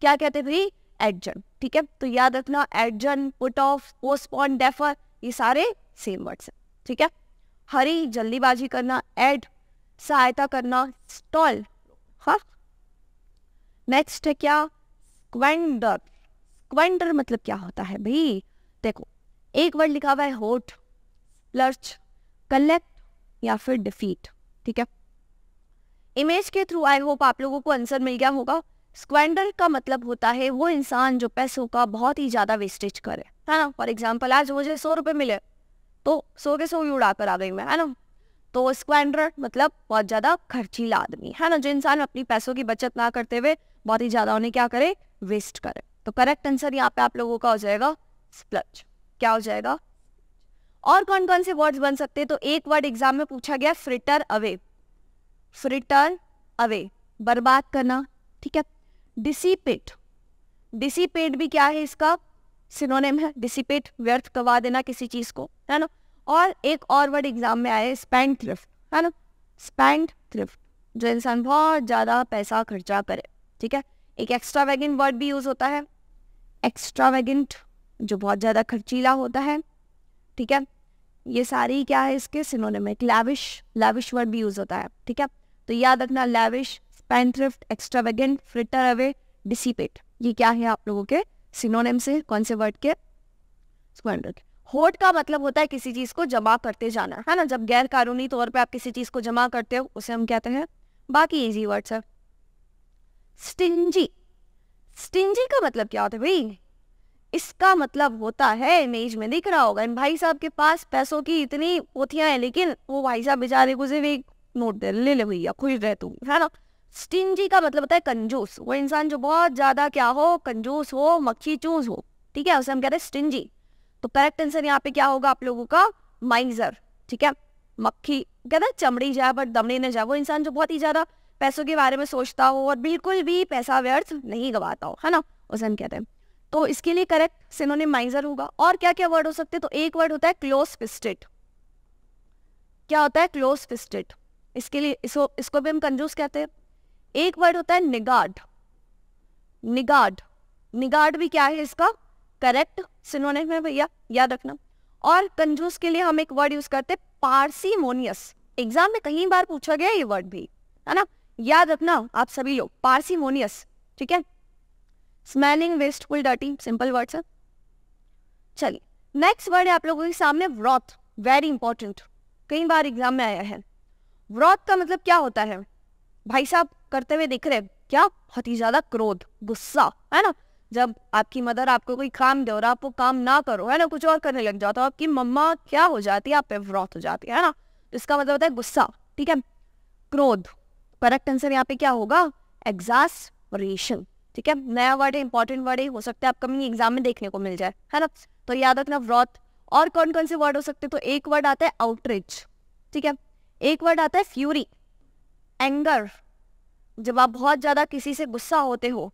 क्या कहते हैं भाई एडजन ठीक है तो याद रखना adjourn put off postpone defer ये सारे सेम वर्ड्स हैं ठीक है हरी जल्दीबाजी करना एड सहायता करना स्टॉल नेक्स्ट हाँ? है क्या क्वेंडर क्वेंडर मतलब क्या होता है भाई देखो एक वर्ड लिखा हुआ है होट लर्च कलेक्ट या फिर डिफीट ठीक है इमेज के थ्रू आई होप आप लोगों को आंसर मिल गया होगा स्क्वेंडर का मतलब होता है वो इंसान जो पैसों का बहुत ही ज़्यादा वेस्टेज करे है ना फॉर एग्जाम्पल आज मुझे सौ रुपए मिले तो सौ के सौ ही उड़ा कर आ गई मैं है ना तो स्क्वेंडर मतलब बहुत ज़्यादा खर्चीला आदमी है ना जो इंसान अपनी पैसों की बचत ना करते हुए बहुत ही ज़्यादा उन्हें क्या करे वेस्ट करे तो करेक्ट आंसर यहाँ पे आप लोगों का हो जाएगा स्प्लच क्या हो जाएगा और कौन कौन से वर्ड्स बन सकते हैं तो एक वर्ड एग्जाम में पूछा गया फ्रिटर अवे फ्रिटर अवे बर्बाद करना ठीक है डिसिपेट डिसिपेट भी क्या है इसका सिनोनेम है डिसिपेट व्यर्थ करवा देना किसी चीज़ को है ना और एक और वर्ड एग्जाम में आया स्पेंड स्पैंड थ्रिफ्ट है ना स्पेंड थ्रिफ्ट जो इंसान बहुत ज़्यादा पैसा खर्चा करे ठीक है एक एक्स्ट्रा वैगन वर्ड भी यूज़ होता है एक्स्ट्रा जो बहुत ज़्यादा खर्चीला होता है ठीक है ये सारी क्या है इसके सिनोनिम है लैविश लैविश वर्ड भी यूज़ होता है ठीक है तो याद रखना lavish spendthrift extravagant fritter away dissipate ये क्या है आप लोगों के सिनोनिम्स से कौन से वर्ड के होट का मतलब होता है किसी चीज को जमा करते जाना है ना जब गैर कानूनी तौर पे आप किसी चीज को जमा करते हो उसे हम कहते हैं बाकी इजी वर्ड है स्टिंजी स्टिंजी का मतलब क्या होता है भाई इसका मतलब होता है इमेज में दिख रहा होगा भाई साहब के पास पैसों की इतनी पोथियां हैं लेकिन वो भाई साहब बेचारे को सिर्फ एक नोट दे ले ले भैया खुश रह तू है ना स्टिंजी का मतलब होता है कंजूस वो इंसान जो बहुत ज्यादा क्या हो कंजूस हो मक्खी चूस हो ठीक है उसे हम कहते हैं स्टिंजी तो करेक्ट आंसर यहाँ पे क्या होगा आप लोगों का माइजर ठीक है मक्खी कहते हैं चमड़ी जाए बट दमड़ी न जाए वो इंसान जो बहुत ही ज्यादा पैसों के बारे में सोचता हो और बिल्कुल भी पैसा व्यर्थ नहीं गवाता हो है ना उसे हम कहते हैं तो इसके लिए करेक्ट सिनोनिम माइजर होगा और क्या क्या वर्ड हो सकते हैं तो एक वर्ड होता है क्लोज फिस्टेड क्या होता है क्लोज फिस्टेड इसके लिए इसको इसको भी हम कंजूस कहते हैं एक वर्ड होता है निगाड निगाड निगाड भी क्या है इसका करेक्ट सिनोनिम है भैया याद रखना और कंजूस के लिए हम एक वर्ड यूज करते हैं पार्सीमोनियस एग्जाम में कई बार पूछा गया ये वर्ड भी है ना याद रखना आप सभी लोग पार्सीमोनियस ठीक है smelling wasteful dirty simple word है चलिए नेक्स्ट वर्ड है आप लोगों के सामने व्रॉथ वेरी इंपॉर्टेंट कई बार एग्जाम में आया है व्रत का मतलब क्या होता है भाई साहब करते हुए दिख रहे क्या बहुत ही ज्यादा क्रोध गुस्सा है ना जब आपकी मदर आपको कोई काम दे और आप वो काम ना करो है ना कुछ और करने लग जाओ तो आपकी मम्मा क्या हो जाती है आप पे व्रत हो जाती है ना इसका मतलब होता है गुस्सा ठीक है क्रोध करेक्ट आंसर यहाँ पे क्या होगा एग्जास्परेशन ठीक है नया वर्ड है इंपॉर्टेंट वर्ड है हो सकता है आप कमिंग एग्जाम में देखने को मिल जाए है ना तो याद रखना व्रत और कौन कौन से वर्ड हो सकते हैं तो एक वर्ड आता है आउटरीच ठीक है एक वर्ड आता है फ्यूरी एंगर जब आप बहुत ज़्यादा किसी से गुस्सा होते हो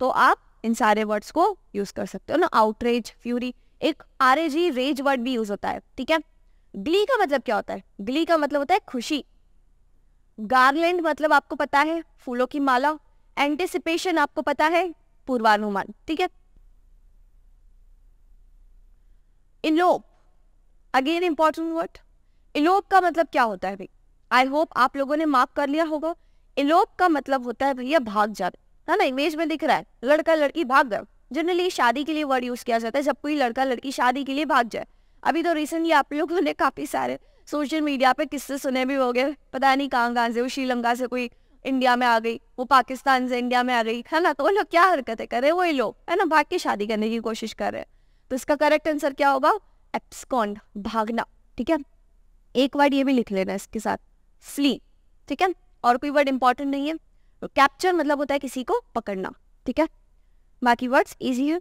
तो आप इन सारे वर्ड्स को यूज़ कर सकते हो ना आउटरेज फ्यूरी एक R A G rage word भी यूज़ होता है ठीक है ग्ली का मतलब क्या होता है ग्ली का मतलब होता है खुशी गार्लैंड मतलब आपको पता है फूलों की माला एंटिसिपेशन आपको पता है पूर्वानुमान ठीक है elope again important word elope का मतलब क्या होता है भाई आई होप आप लोगों ने माफ कर लिया होगा इलोप का मतलब होता है भैया भाग जाते है ना इमेज में दिख रहा है लड़का लड़की भाग गए जनरली शादी के लिए वर्ड यूज किया जाता है जब कोई लड़का लड़की शादी के लिए भाग जाए अभी तो रिसेंटली आप लोगों ने काफी सारे सोशल मीडिया पे किससे सुने भी हो गए पता नहीं कहाँ कहाँ से वो श्रीलंका से कोई इंडिया में आ गई वो पाकिस्तान से इंडिया में आ गई है ना तो वो लोग क्या हरकतें कर रहे हैं वही लोग है ना भाग के शादी करने की कोशिश कर रहे हैं तो इसका करेक्ट आंसर क्या होगा एप्सकॉन्ड भागना ठीक है एक वर्ड ये भी लिख लेना इसके साथ फ्ली ठीक है और कोई वर्ड इंपॉर्टेंट नहीं है कैप्चर तो मतलब होता है किसी को पकड़ना ठीक है बाकी वर्ड्स इजी है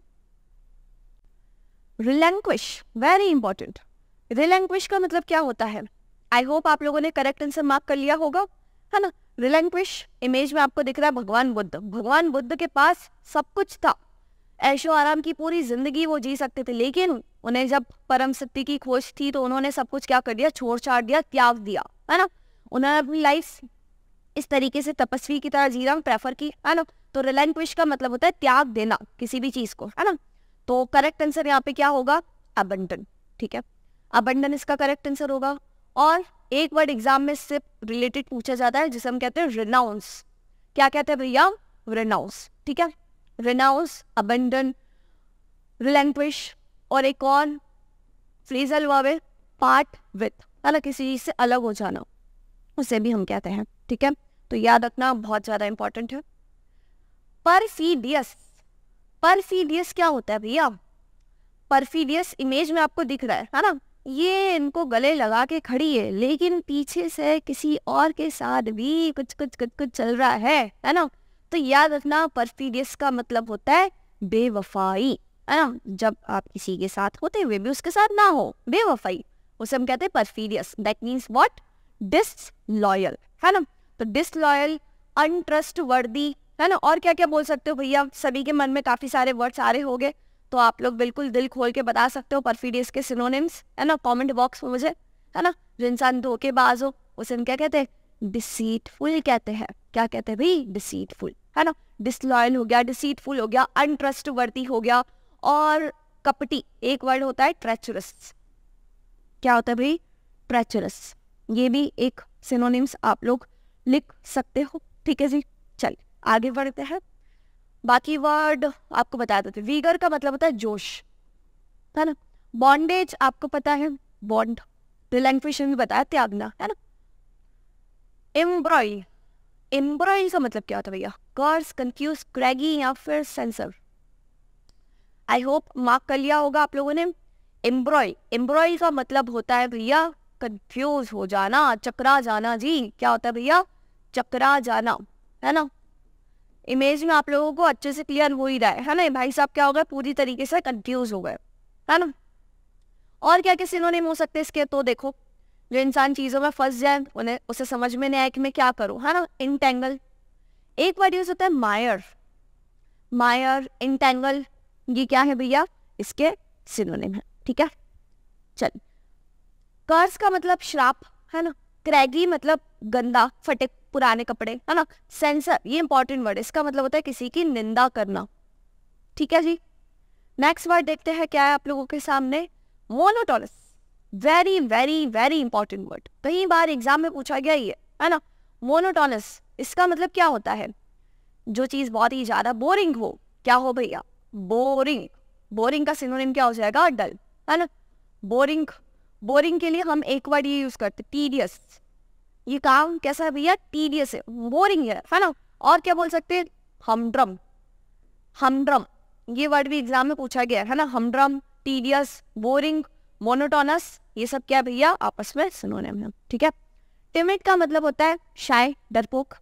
रिलैंक्विश वेरी इंपॉर्टेंट रिलैंक्विश का मतलब क्या होता है आई होप आप लोगों ने करेक्ट आंसर मार्क कर लिया होगा है ना रिलैंक्विश इमेज में आपको दिख रहा है भगवान बुद्ध भगवान बुद्ध के पास सब कुछ था ऐशो आराम की पूरी जिंदगी वो जी सकते थे लेकिन उन्हें जब परम सत्य की खोज थी तो उन्होंने सब कुछ क्या कर दिया छोड़ छाड़ दिया त्याग दिया है ना उन्होंने अपनी लाइफ इस तरीके से तपस्वी की तरह जीना प्रेफर की है ना तो रिलैंक्विश का मतलब होता है त्याग देना किसी भी चीज को है ना तो करेक्ट आंसर यहाँ पे क्या होगा अबंडन ठीक है अबंडन इसका करेक्ट आंसर होगा और एक वर्ड एग्जाम में इससे रिलेटेड पूछा जाता है जिसे हम कहते हैं रिनाउंस क्या कहते हैं भैया रिनाउंस ठीक है रिनाउंस अबंडन रिलैंक्विश और एक और फ्रीजल वर्ब है पार्ट विथ मतलब किसी चीज़ से अलग हो जाना उसे भी हम कहते हैं ठीक है तो याद रखना बहुत ज़्यादा इंपॉर्टेंट है परफीडियस परफीडियस क्या होता है भैया परफीडियस इमेज में आपको दिख रहा है है ना ये इनको गले लगा के खड़ी है लेकिन पीछे से किसी और के साथ भी कुछ कुछ कुछ कुछ चल रहा है है ना तो याद रखना परफीडियस का मतलब होता है बेवफाई है ना जब आप किसी के साथ होते हुए भी उसके साथ ना हो बेवफाई उसे हम कहते हैं perfidious that means what disloyal है ना तो डिसलॉयल अनट्रस्ट वर्दी है ना और क्या क्या बोल सकते हो भैया सभी के मन में काफ़ी सारे वर्ड्स आ रहे होंगे तो आप लोग बिल्कुल दिल खोल के बता सकते हो परफीडियस के सिनोनिम्स है ना कमेंट बॉक्स में मुझे है ना जो इंसान धोखेबाज हो उसे हम क्या कहते हैं डिसीटफुल कहते हैं क्या कहते हैं भाई डिसीटफुल है ना डिसलॉयल हो गया डिसीटफुल हो गया अनट्रस्टवर्ती हो गया और कपटी एक वर्ड होता है ट्रेचरस क्या होता है भाई ट्रेचरस ये भी एक सिनोनिम्स आप लोग लिख सकते हो ठीक है जी चल आगे बढ़ते हैं बाकी वर्ड आपको बता देते वीगर का मतलब होता है जोश है ना बॉन्डेज आपको पता है बॉन्ड रिलैंक्विशन भी बताया त्यागना है ना एम्ब्रॉय एम्ब्रॉय का मतलब क्या होता है भैया कर्स कंफ्यूज क्रैगी या फिर सेंसर आई होप मार्क कर लिया होगा आप लोगों ने एम्ब्रॉय एम्ब्रॉय का मतलब होता है भैया कंफ्यूज हो जाना चकरा जाना जी क्या होता है भैया चकरा जाना है ना इमेज में आप लोगों को अच्छे से क्लियर हो ही रहा है है ना भाई साहब क्या हो गए पूरी तरीके से कंफ्यूज हो गए है ना और क्या किसी इन्होंने हो सकते इसके तो देखो जो इंसान चीज़ों में फंस जाए उन्हें उसे समझ में नहीं आए कि मैं क्या करूँ है ना इंटेंगल एक वर्ड यूज होता है मायर मायर इंटेंगल ये क्या है भैया इसके सिनोनिम है ठीक है चल कर्स का मतलब श्राप है ना क्रैगी मतलब गंदा फटे पुराने कपड़े है ना सेंसर ये इंपॉर्टेंट वर्ड इसका मतलब होता है किसी की निंदा करना ठीक है जी नेक्स्ट वर्ड देखते हैं क्या है आप लोगों के सामने monotonous very very very important word कई बार एग्जाम में पूछा गया ये है ना मोनोटोनस इसका मतलब क्या होता है जो चीज़ बहुत ही ज़्यादा बोरिंग हो क्या हो भैया बोरिंग बोरिंग का सिनोनिम क्या हो जाएगा डल है ना बोरिंग बोरिंग के लिए हम एक वर्ड ये यूज करते टीडियस ये काम कैसा है भैया टीडियस है बोरिंग है है ना और क्या बोल सकते हैं हमड्रम हमड्रम ये वर्ड भी एग्जाम में पूछा गया है ना हमड्रम टीडियस बोरिंग मोनोटोनस ये सब क्या भैया आपस में सिनोनिम है ठीक है टिमिट का मतलब होता है शाय डरपोक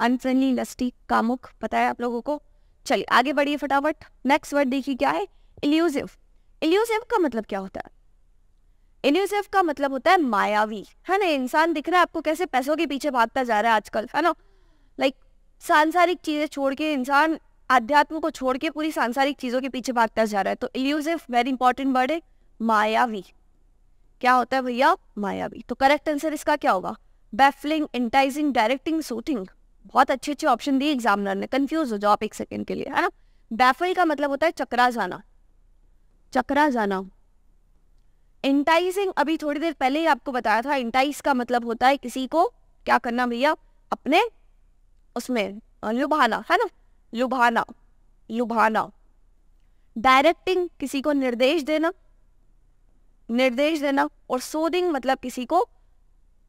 अनफ्रेंडली लस्टी कामुक पता है आप लोगों को चलिए आगे बढ़िए फटाफट नेक्स्ट वर्ड देखिए क्या है इल्यूसिव इल्यूसिव का मतलब क्या होता है इल्यूसिव का मतलब होता है मायावी है ना इंसान दिख रहा है आपको कैसे पैसों के पीछे भागता जा रहा है आजकल है ना लाइक सांसारिक चीज़ें छोड़ के इंसान अध्यात्म को छोड़ के पूरी सांसारिक चीज़ों के पीछे भागता जा रहा है तो इल्यूसिव वेरी इंपॉर्टेंट वर्ड है मायावी क्या होता है भैया मायावी तो करेक्ट आंसर इसका क्या होगा बेफलिंग इंटाइजिंग डायरेक्टिंग सूटिंग बहुत अच्छे अच्छे ऑप्शन दिए एग्जामिनर ने कंफ्यूज हो जाओ आप एक सेकेंड के लिए है ना बैफल का मतलब होता है चक्रा जाना चक्रा जाना इंटाइजिंग अभी थोड़ी देर पहले ही आपको बताया था इंटाइज का मतलब होता है किसी को क्या करना भैया अपने उसमें लुभाना है ना लुभाना लुभाना डायरेक्टिंग किसी को निर्देश देना निर्देश देना और सोदिंग मतलब किसी को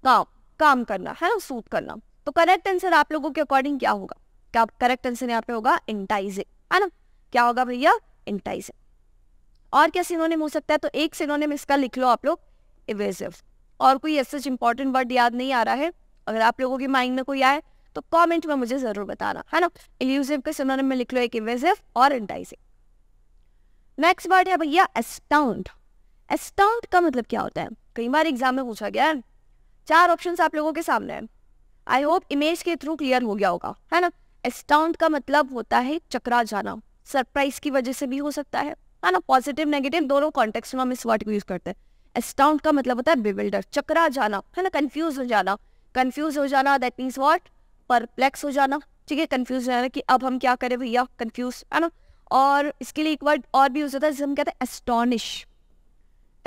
काम काम करना है ना सूद करना तो करेक्ट आंसर आप लोगों के अकॉर्डिंग क्या होगा क्या करेक्ट आंसर यहाँ पे होगा इंटाइजिंग है ना क्या होगा भैया इंटाइजिंग और क्या सिनोनिम हो सकता है तो एक सिनोनिम इसका लिख लो आप लोग इवेजिव और कोई ऐसा इंपॉर्टेंट वर्ड याद नहीं आ रहा है अगर आप लोगों के माइंड में कोई आए तो कमेंट में मुझे जरूर बताना है ना इल्यूजिव के सिनोनिम में लिख लो एक इवेजिव और इंटाइजिंग नेक्स्ट वर्ड है भैया एस्टाउंड एस्टाउंड का मतलब क्या होता है कई बार एग्जाम में पूछा गया है चार ऑप्शन आप लोगों के सामने है आई होप इमेज के थ्रू क्लियर हो गया होगा है ना एस्टाउंट का मतलब होता है चकरा जाना सरप्राइज की वजह से भी हो सकता है है ना पॉजिटिव नेगेटिव दोनों कॉन्टेक्स्ट में हम इस वर्ड को यूज करते हैं एस्टाउंट का मतलब होता है बिबिल्डर चकरा जाना है ना कन्फ्यूज हो जाना कन्फ्यूज हो जाना दैट मीन्स वॉट परप्लेक्स हो जाना ठीक है कन्फ्यूज हो जाना कि अब हम क्या करें भैया कन्फ्यूज है ना और इसके लिए एक वर्ड और भी यूज होता है जिसे हम कहते हैं एस्टोनिश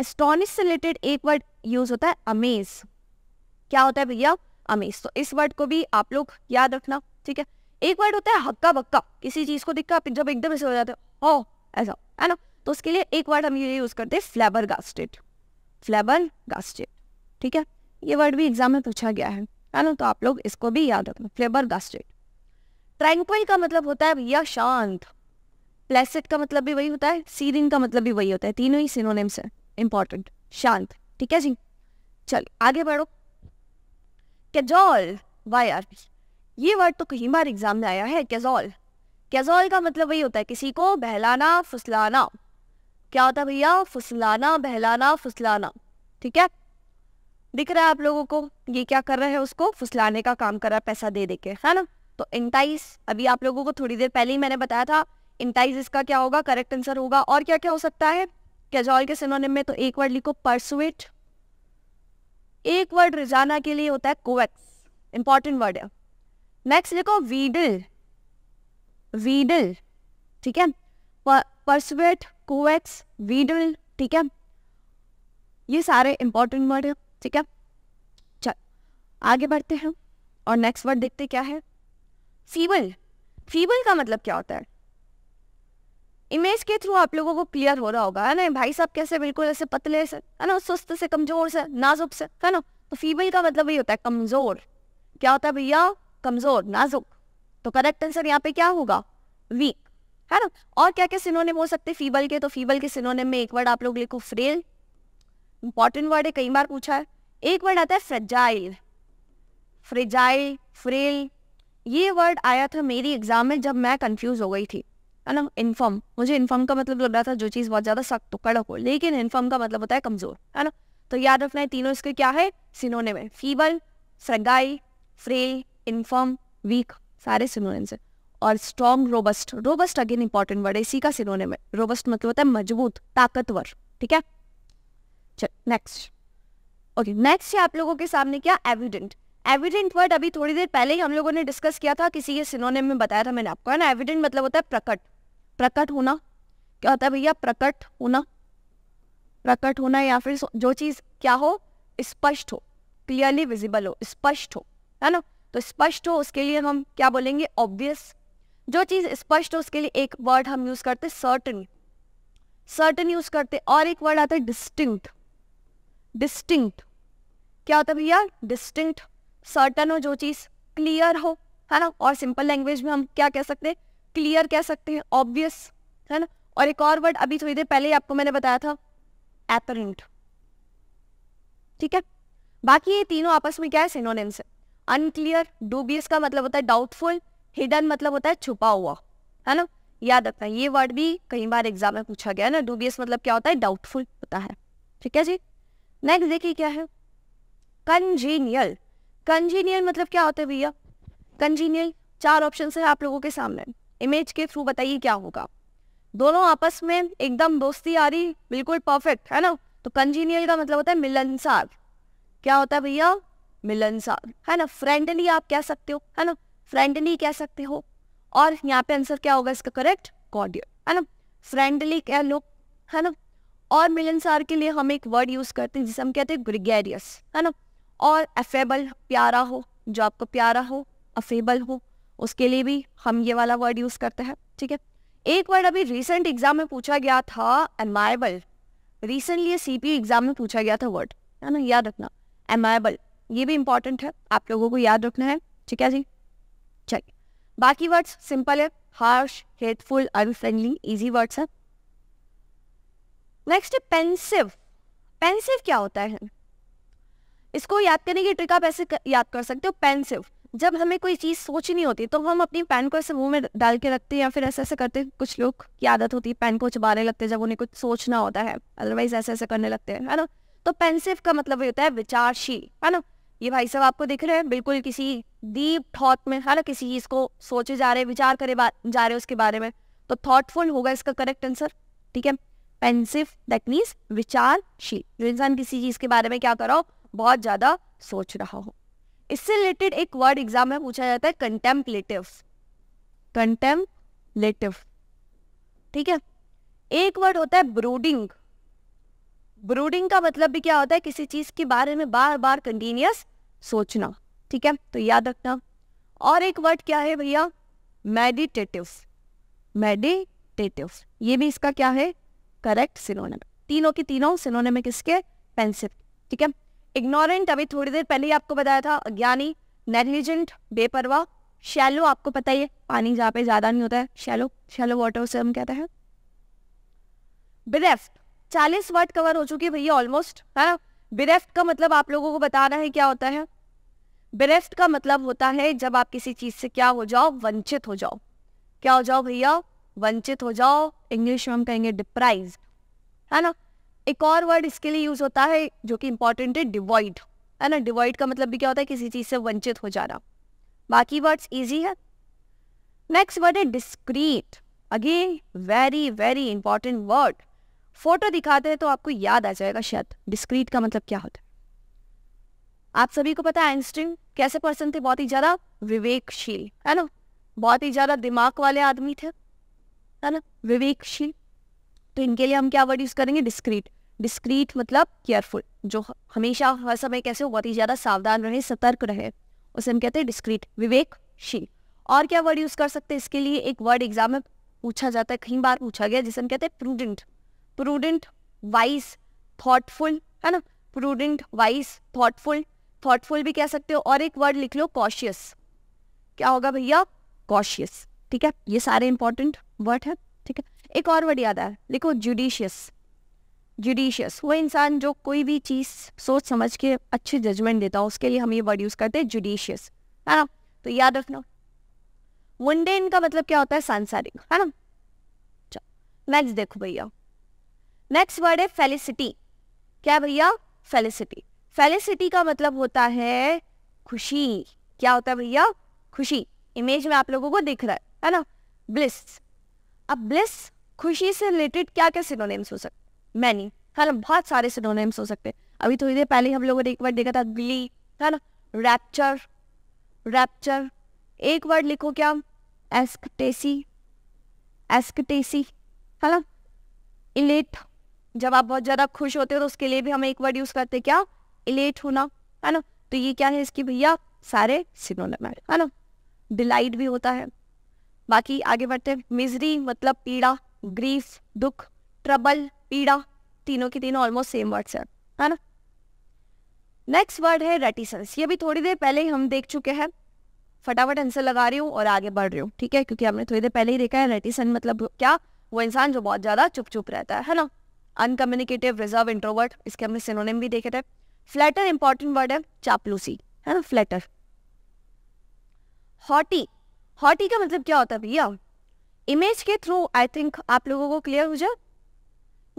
एस्टोनिश से रिलेटेड एक वर्ड यूज होता है अमेज क्या होता है भैया अमेज तो इस वर्ड को भी आप लोग याद रखना ठीक है एक वर्ड होता है हक्का बक्का किसी चीज को दिखा जब एकदम ऐसे हो जाते हो हाँ, ऐसा है ना तो उसके लिए एक वर्ड हम ये यूज करते हैं फ्लेबर गास्टेड फ्लेबर गास्टेड ठीक है ये वर्ड भी एग्जाम में पूछा गया है है ना तो आप लोग इसको भी याद रखना फ्लेबर गास्टेड ट्रैंक्विल का मतलब होता है भैया शांत प्लेसिड का मतलब भी वही होता है सीरिन का मतलब भी वही होता है तीनों ही सिनोनिम्स है इंपॉर्टेंट शांत ठीक है जी चलिए आगे बढ़ो कैजॉल वाई आर पी ये वर्ड तो कहीं बार एग्जाम में आया है कैजॉल कैजॉल का मतलब वही होता है किसी को बहलाना फुसलाना क्या होता है भैया फुसलाना बहलाना फुसलाना ठीक है दिख रहा है आप लोगों को ये क्या कर रहा है उसको फुसलाने का काम कर रहा है पैसा दे दे के है ना तो इंटाइस अभी आप लोगों को थोड़ी देर पहले ही मैंने बताया था इंटाइज इसका क्या होगा करेक्ट आंसर होगा और क्या क्या हो सकता है कैजॉल के सिनोनिम में तो एक वर्ड लिखो परसुएट एक वर्ड रिजाना के लिए होता है कोवेक्स इंपॉर्टेंट वर्ड है नेक्स्ट देखो वीडल वीडल ठीक है परसवेट कोवेक्स वीडल ठीक है ये सारे इंपॉर्टेंट वर्ड है ठीक है चल आगे बढ़ते हैं और नेक्स्ट वर्ड देखते क्या है फीबल फीबल का मतलब क्या होता है इमेज के थ्रू आप लोगों को क्लियर हो रहा होगा है ना भाई साहब कैसे बिल्कुल ऐसे पतले से है ना सुस्त से कमजोर से नाजुक से है ना तो फीमेल का मतलब ये होता है कमजोर क्या होता है भैया कमजोर नाजुक तो करेक्ट आंसर यहाँ पे क्या होगा वीक है ना और क्या क्या सिनोनिम हो सकते फीबल के तो फीबल के सिनोनिम में एक वर्ड आप लोग लिखो फ्रेल इंपॉर्टेंट वर्ड है कई बार पूछा है एक वर्ड आता है फ्रेजाइल फ्रेजाइल फ्रेल ये वर्ड आया था मेरी एग्जाम में जब मैं कंफ्यूज हो गई थी है ना इनफॉर्म मुझे इनफॉर्म का मतलब लग रहा था जो चीज़ बहुत ज़्यादा सख्त हो तो कड़क हो लेकिन इनफॉर्म का मतलब होता है कमज़ोर है ना तो याद रखना है तीनों इसके क्या है सिनोने में feeble fragile frail infirm weak सारे सिनोनेम्स हैं और strong robust robust again important word है इसी का सिनोने में रोबस्ट मतलब होता है मजबूत ताकतवर ठीक है चल नेक्स्ट ओके नेक्स्ट है आप लोगों के सामने क्या एविडेंट एविडेंट वर्ड अभी थोड़ी देर पहले ही हम लोगों ने डिस्कस किया था किसी के सिनोनेम में बताया था मैंने आपको है ना एविडेंट मतलब होता है प्रकट प्रकट होना क्या होता है भैया प्रकट होना प्रकट होना या फिर जो चीज़ क्या हो स्पष्ट हो क्लियरली विजिबल हो स्पष्ट हो है ना तो स्पष्ट हो उसके लिए हम क्या बोलेंगे ऑब्वियस जो चीज़ स्पष्ट हो उसके लिए एक वर्ड हम यूज़ करते सर्टन सर्टन यूज़ करते और एक वर्ड आता है डिस्टिंक्ट डिस्टिंक्ट क्या होता है भैया डिस्टिंक्ट सर्टन हो जो चीज़ क्लियर हो है ना और सिंपल लैंग्वेज में हम क्या कह सकते हैं क्लियर कह सकते हैं ऑब्वियस है ना और एक और वर्ड अभी थोड़ी देर पहले ही आपको मैंने बताया था एपरेंट ठीक है बाकी ये तीनों आपस में क्या है सिनोनिम्स है अनक्लियर डूबियस का मतलब होता है डाउटफुल हिडन मतलब होता है छुपा हुआ है ना याद रखना ये वर्ड भी कई बार एग्जाम में पूछा गया है ना डूबियस मतलब क्या होता है डाउटफुल होता है ठीक है जी नेक्स्ट देखिए क्या है कंजीनियल कंजीनियल मतलब क्या होता है भैया कंजीनियल चार ऑप्शन है आप लोगों के सामने इमेज के थ्रू बताइए क्या होगा दोनों आपस में एकदम दोस्ती आ रही बिल्कुल परफेक्ट है ना तो कंजीनियल का मतलब होता है मिलनसार क्या होता है भैया मिलनसार है ना फ्रेंडली आप कह सकते हो है ना फ्रेंडली कह सकते हो और यहाँ पे आंसर क्या होगा इसका करेक्ट कॉर्डियल है ना फ्रेंडली कह लो है ना और मिलनसार के लिए हम एक वर्ड यूज करते हैं जिसे हम कहते हैं ग्रिगेरियस है ना और अफेबल प्यारा हो जो आपको प्यारा हो अफेबल हो उसके लिए भी हम ये वाला वर्ड यूज करते हैं ठीक है एक वर्ड अभी रिसेंट एग्जाम में पूछा गया था एमाइबल रिसेंटली ये सीपी एग्जाम में पूछा गया था वर्ड है ना याद रखना एमाइबल ये भी इंपॉर्टेंट है आप लोगों को याद रखना है ठीक है जी चलिए बाकी वर्ड्स सिंपल है harsh helpful unfriendly easy words है नेक्स्ट है पेंसिव पेंसिव क्या होता है इसको याद करने की ट्रिक आप ऐसे कर, याद कर सकते हो पेंसिव जब हमें कोई चीज़ सोचनी होती है तो हम अपनी पैन को ऐसे मुंह में डाल के रखते हैं या फिर ऐसे ऐसे करते कुछ लोग की आदत होती है पेन को चबाने लगते हैं जब उन्हें कुछ सोचना होता है अदरवाइज ऐसे ऐसे करने लगते हैं है ना तो पेंसिव का मतलब ये होता है विचारशील है ना ये भाई साहब आपको दिख रहे हैं बिल्कुल किसी डीप थॉट में है ना किसी चीज़ को सोचे जा रहे विचार करे जा रहे उसके बारे में तो थॉटफुल होगा इसका करेक्ट आंसर ठीक है पेंसिव दैट मीन्स विचारशील जो इंसान किसी चीज़ के बारे में क्या करो बहुत ज़्यादा सोच रहा हो इससे रिलेटेड एक वर्ड एग्जाम में पूछा जाता है कंटेम्पलेटिव कंटेम्पलेटिव ठीक है एक वर्ड होता है ब्रूडिंग ब्रूडिंग का मतलब भी क्या होता है किसी चीज के बारे में बार बार कंटिन्यूस सोचना ठीक है तो याद रखना और एक वर्ड क्या है भैया मेडिटेटिव मेडिटेटिव ये भी इसका क्या है करेक्ट सिनोनिम तीनों की तीनों सिनोनिम किसके पेंसिव ठीक है इग्नोरेंट अभी थोड़ी देर पहले ही आपको बताया था अज्ञानी नेग्लिजेंट बेपरवाह शैलो आपको पता ही है पानी जहाँ पे ज़्यादा नहीं होता है शैलो शैलो वाटर से हम कहते हैं बिरेफ्ट चालीस वर्ड कवर हो चुके भैया ऑलमोस्ट है ना बिरेफ्ट का मतलब आप लोगों को बताना है क्या होता है बिरेफ्ट का मतलब होता है जब आप किसी चीज़ से क्या हो जाओ वंचित हो जाओ क्या हो जाओ भैया वंचित हो जाओ इंग्लिश में हम कहेंगे डिप्राइज है ना एक और वर्ड इसके लिए यूज होता है जो कि इंपॉर्टेंट है डिवॉइड है ना डिवॉइड का मतलब भी क्या होता है किसी चीज से वंचित हो जाना बाकी वर्ड्स इजी है नेक्स्ट वर्ड है discreet again very very important word photo दिखाते हैं तो आपको याद आ जाएगा शायद डिस्क्रीट का मतलब क्या होता है आप सभी को पता है आइंस्टीन कैसे पर्सन थे बहुत ही ज्यादा विवेकशील है ना बहुत ही ज्यादा दिमाग वाले आदमी थे है ना विवेकशील तो इनके लिए हम क्या वर्ड यूज करेंगे डिस्क्रीट डिस्क्रीट मतलब केयरफुल जो हमेशा हर समय कैसे बहुत ही ज्यादा सावधान रहे सतर्क रहे उसे हम कहते हैं डिस्क्रीट विवेकशील और क्या वर्ड यूज कर सकते हैं इसके लिए एक वर्ड एग्जाम में पूछा जाता है कई बार पूछा गया जिसे हम कहते हैं प्रूडेंट प्रूडेंट वाइज थॉटफुल है ना प्रूडेंट वाइज थॉटफुल थॉटफुल भी कह सकते हो और एक वर्ड लिख लो कॉशियस क्या होगा भैया कॉशियस ठीक है ये सारे इंपॉर्टेंट वर्ड है एक और वर्ड याद आया लिखो जुडिशियस जुडिशियस वो इंसान जो कोई भी चीज़ सोच समझ के अच्छे जजमेंट देता हो उसके लिए हम ये वर्ड यूज़ करते हैं जुडिशियस है ना तो याद रखना वनडे का मतलब क्या होता है सांसारिक है ना चलो नेक्स्ट देखो भैया नेक्स्ट वर्ड है फेलिसिटी क्या भैया फेलिसिटी फेलिसिटी का मतलब होता है खुशी क्या होता है भैया खुशी इमेज में आप लोगों को दिख रहा है है ना ब्लिस अब ब्लिस खुशी से रिलेटेड क्या क्या सिनोनेम्स हो सकते मैनी है ना बहुत सारे सिनोनेम्स हो सकते हैं अभी थोड़ी देर पहले हम लोगों ने एक वर्ड देखा था ग्ली है ना रैप्चर रैप्चर एक वर्ड लिखो क्या एस्कटेसी एस्कटेसी है ना इलेट जब आप बहुत ज़्यादा खुश होते हो तो उसके लिए भी हम एक वर्ड यूज़ करते हैं क्या इलेट होना है ना तो ये क्या है इसकी भैया सारे सिनोनेम है ना डिलाइट भी होता है बाकी आगे बढ़ते मिजरी मतलब पीड़ा ग्रीफ दुख ट्रबल पीड़ा तीनों के तीनों ऑलमोस्ट सेम वर्ड्स है है ना नेक्स्ट वर्ड है रेटिसंस ये भी थोड़ी देर पहले ही हम देख चुके हैं फटाफट आंसर लगा रही हूँ और आगे बढ़ रही हूँ ठीक है क्योंकि हमने थोड़ी देर पहले ही देखा है रेटिसन मतलब क्या वो इंसान जो बहुत ज़्यादा चुप चुप रहता है है ना अनकम्युनिकेटिव रिजर्व इंट्रोवर्ट इसके हमने सिनोनिम भी देखे थे फ्लैटर इंपॉर्टेंट वर्ड है चापलूसी है ना फ्लैटर हॉटी हॉटी का मतलब क्या होता है भैया इमेज के थ्रू आई थिंक आप लोगों को क्लियर हो जाए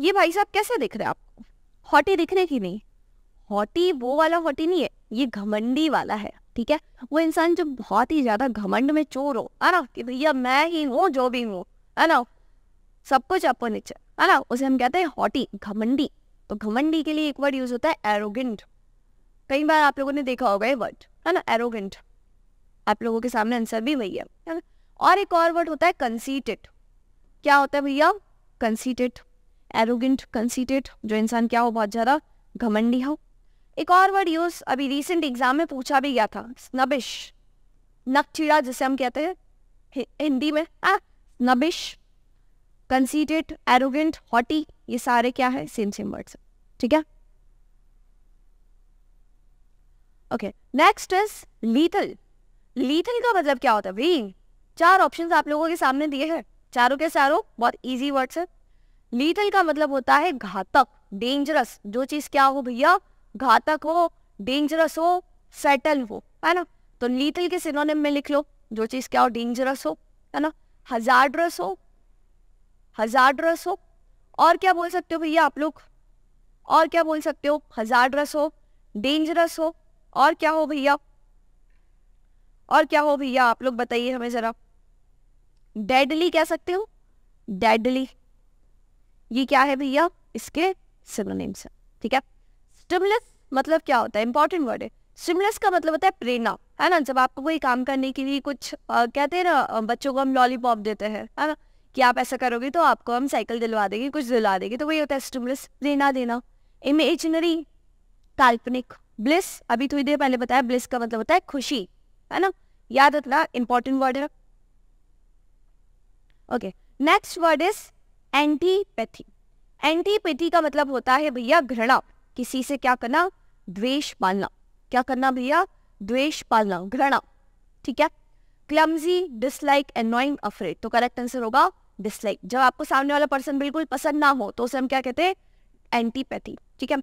ये भाई साहब कैसे दिख रहे हैं आपको हॉटी दिखने की नहीं हॉटी वो वाला हॉटी नहीं है ये घमंडी वाला है ठीक है वो इंसान जो बहुत ही ज्यादा घमंड में चोर हो है ना कि भैया मैं ही हूँ जो भी हूँ है ना सब कुछ अपो नीचे है ना उसे हम कहते हैं हॉटी घमंडी तो घमंडी के लिए एक वर्ड यूज होता है एरोगेंट कई बार आप लोगों ने देखा होगा ये वर्ड है ना एरोगेंट आप लोगों के सामने आंसर भी वही है और एक और वर्ड होता है कंसीटेड क्या होता है भैया कंसीटेड एरोगेंट कंसीटेड जो इंसान क्या हो बहुत ज़्यादा घमंडी हो एक और वर्ड यूज अभी रिसेंट एग्जाम में पूछा भी गया था स्नबिश नकचिड़ा जिसे हम कहते हैं हिंदी में snobbish conceited arrogant haughty ये सारे क्या है सेम सेम वर्ड्स ठीक है okay next is lethal lethal का मतलब क्या होता है भाई चार ऑप्शन आप लोगों के सामने दिए हैं चारों के चारों बहुत ईजी वर्ड्स है लीटल का मतलब होता है घातक डेंजरस जो चीज क्या हो भैया घातक हो डेंजरस हो फैटल हो है ना तो लीटल के सिनोनिम में लिख लो जो चीज क्या हो डेंजरस हो है ना हजार्डरस हो हजार्डरस हो और क्या बोल सकते हो भैया आप लोग और क्या बोल सकते हो हजार्डरस हो डेंजरस हो और क्या हो भैया और क्या हो भैया आप लोग बताइए हमें जरा डेडली कह सकते हो डेडली ये क्या है भैया इसके सिमोनिम्स है ठीक है स्टिमुलस मतलब क्या होता है इंपॉर्टेंट वर्ड है स्टिमुलस का मतलब होता है प्रेरणा है ना जब आपको कोई काम करने के लिए कुछ आ, कहते हैं ना बच्चों को हम लॉलीपॉप देते हैं है ना कि आप ऐसा करोगे तो आपको हम साइकिल दिलवा देंगे कुछ दिलवा देंगे तो वही होता है स्टिमुलस प्रेरणा देना इमेजनरी काल्पनिक ब्लिस अभी थोड़ी तो देर पहले बताया ब्लिस का मतलब होता है खुशी है ना याद रखना इंपॉर्टेंट वर्ड है okay next word is antipathy antipathy का मतलब होता है भैया घृणा किसी से क्या करना द्वेष पालना क्या करना भैया द्वेष पालना घृणा ठीक है क्लमजी डिसलाइक एनोइंग अफ्रेड तो करेक्ट आंसर होगा डिसलाइक जब आपको सामने वाला पर्सन बिल्कुल पसंद ना हो तो उसे हम क्या कहते हैं एंटीपैथी ठीक है